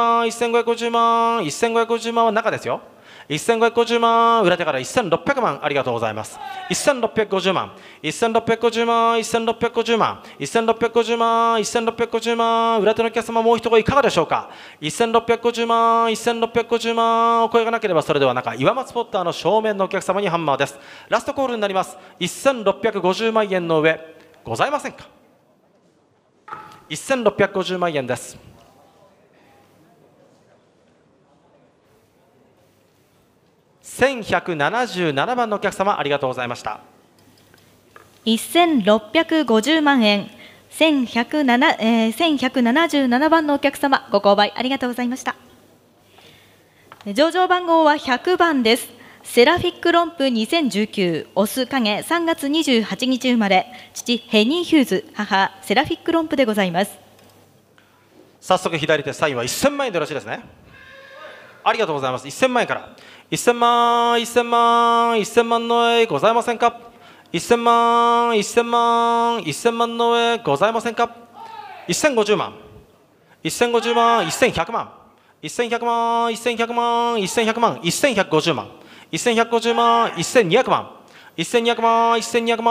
万1550万は中ですよ1550万裏手から1600万ありがとうございます1650万1650万1650万1650万1650万裏手のお客様もう一声いかがでしょうか1650万1650万お声がなければそれではなか岩松ポッターの正面のお客様にハンマーですラストコールになります1650万円の上ございませんか1650万円です1177番のお客様ありがとうございました1650万円1107、えー、1177番のお客様ご購買ありがとうございました上場番号は100番ですセラフィックロンプ2019オス影3月28日生まれ父ヘニー・ヒューズ母セラフィックロンプでございます早速左手サインは1000万円でよろしいですねありがとうございます1000万円から1000万、1000万、1000万の絵ございませんか1000万、1000万、1000万の絵ございませんか1050万、1050万、1100万、1100万、1100万、1100万、1150万、1150万、1200万、1200万、1200万、1200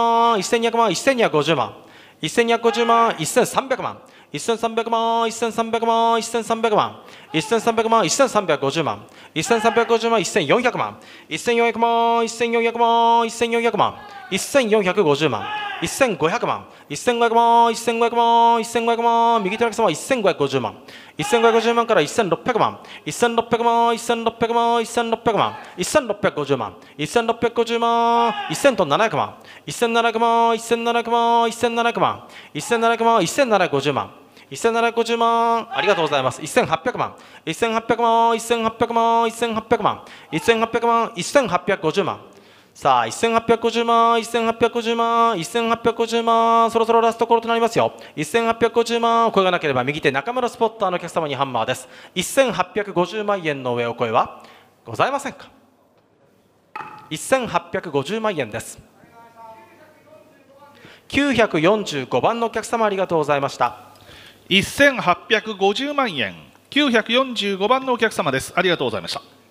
万、1250万、1250万、1300万、1300万1300万1300万1300万1350万1350万1400万1400万1400万1400万1450万1500万1500万1500万1500万右手のお客様1550万1550万から1600万1600万1600万1600万1650万1650万1000と700万1700万1700万1700万1700万1750万1750万ありがとうございます1800万1800万1800万1800万1800万1850万さあ1850万1850万1850万そろそろラストコールとなりますよ1850万お声がなければ右手中村スポッターのお客様にハンマーです1850万円の上お声はございませんか1850万円です945番のお客様ありがとうございました1850万円945番のお客様ですありがとうございました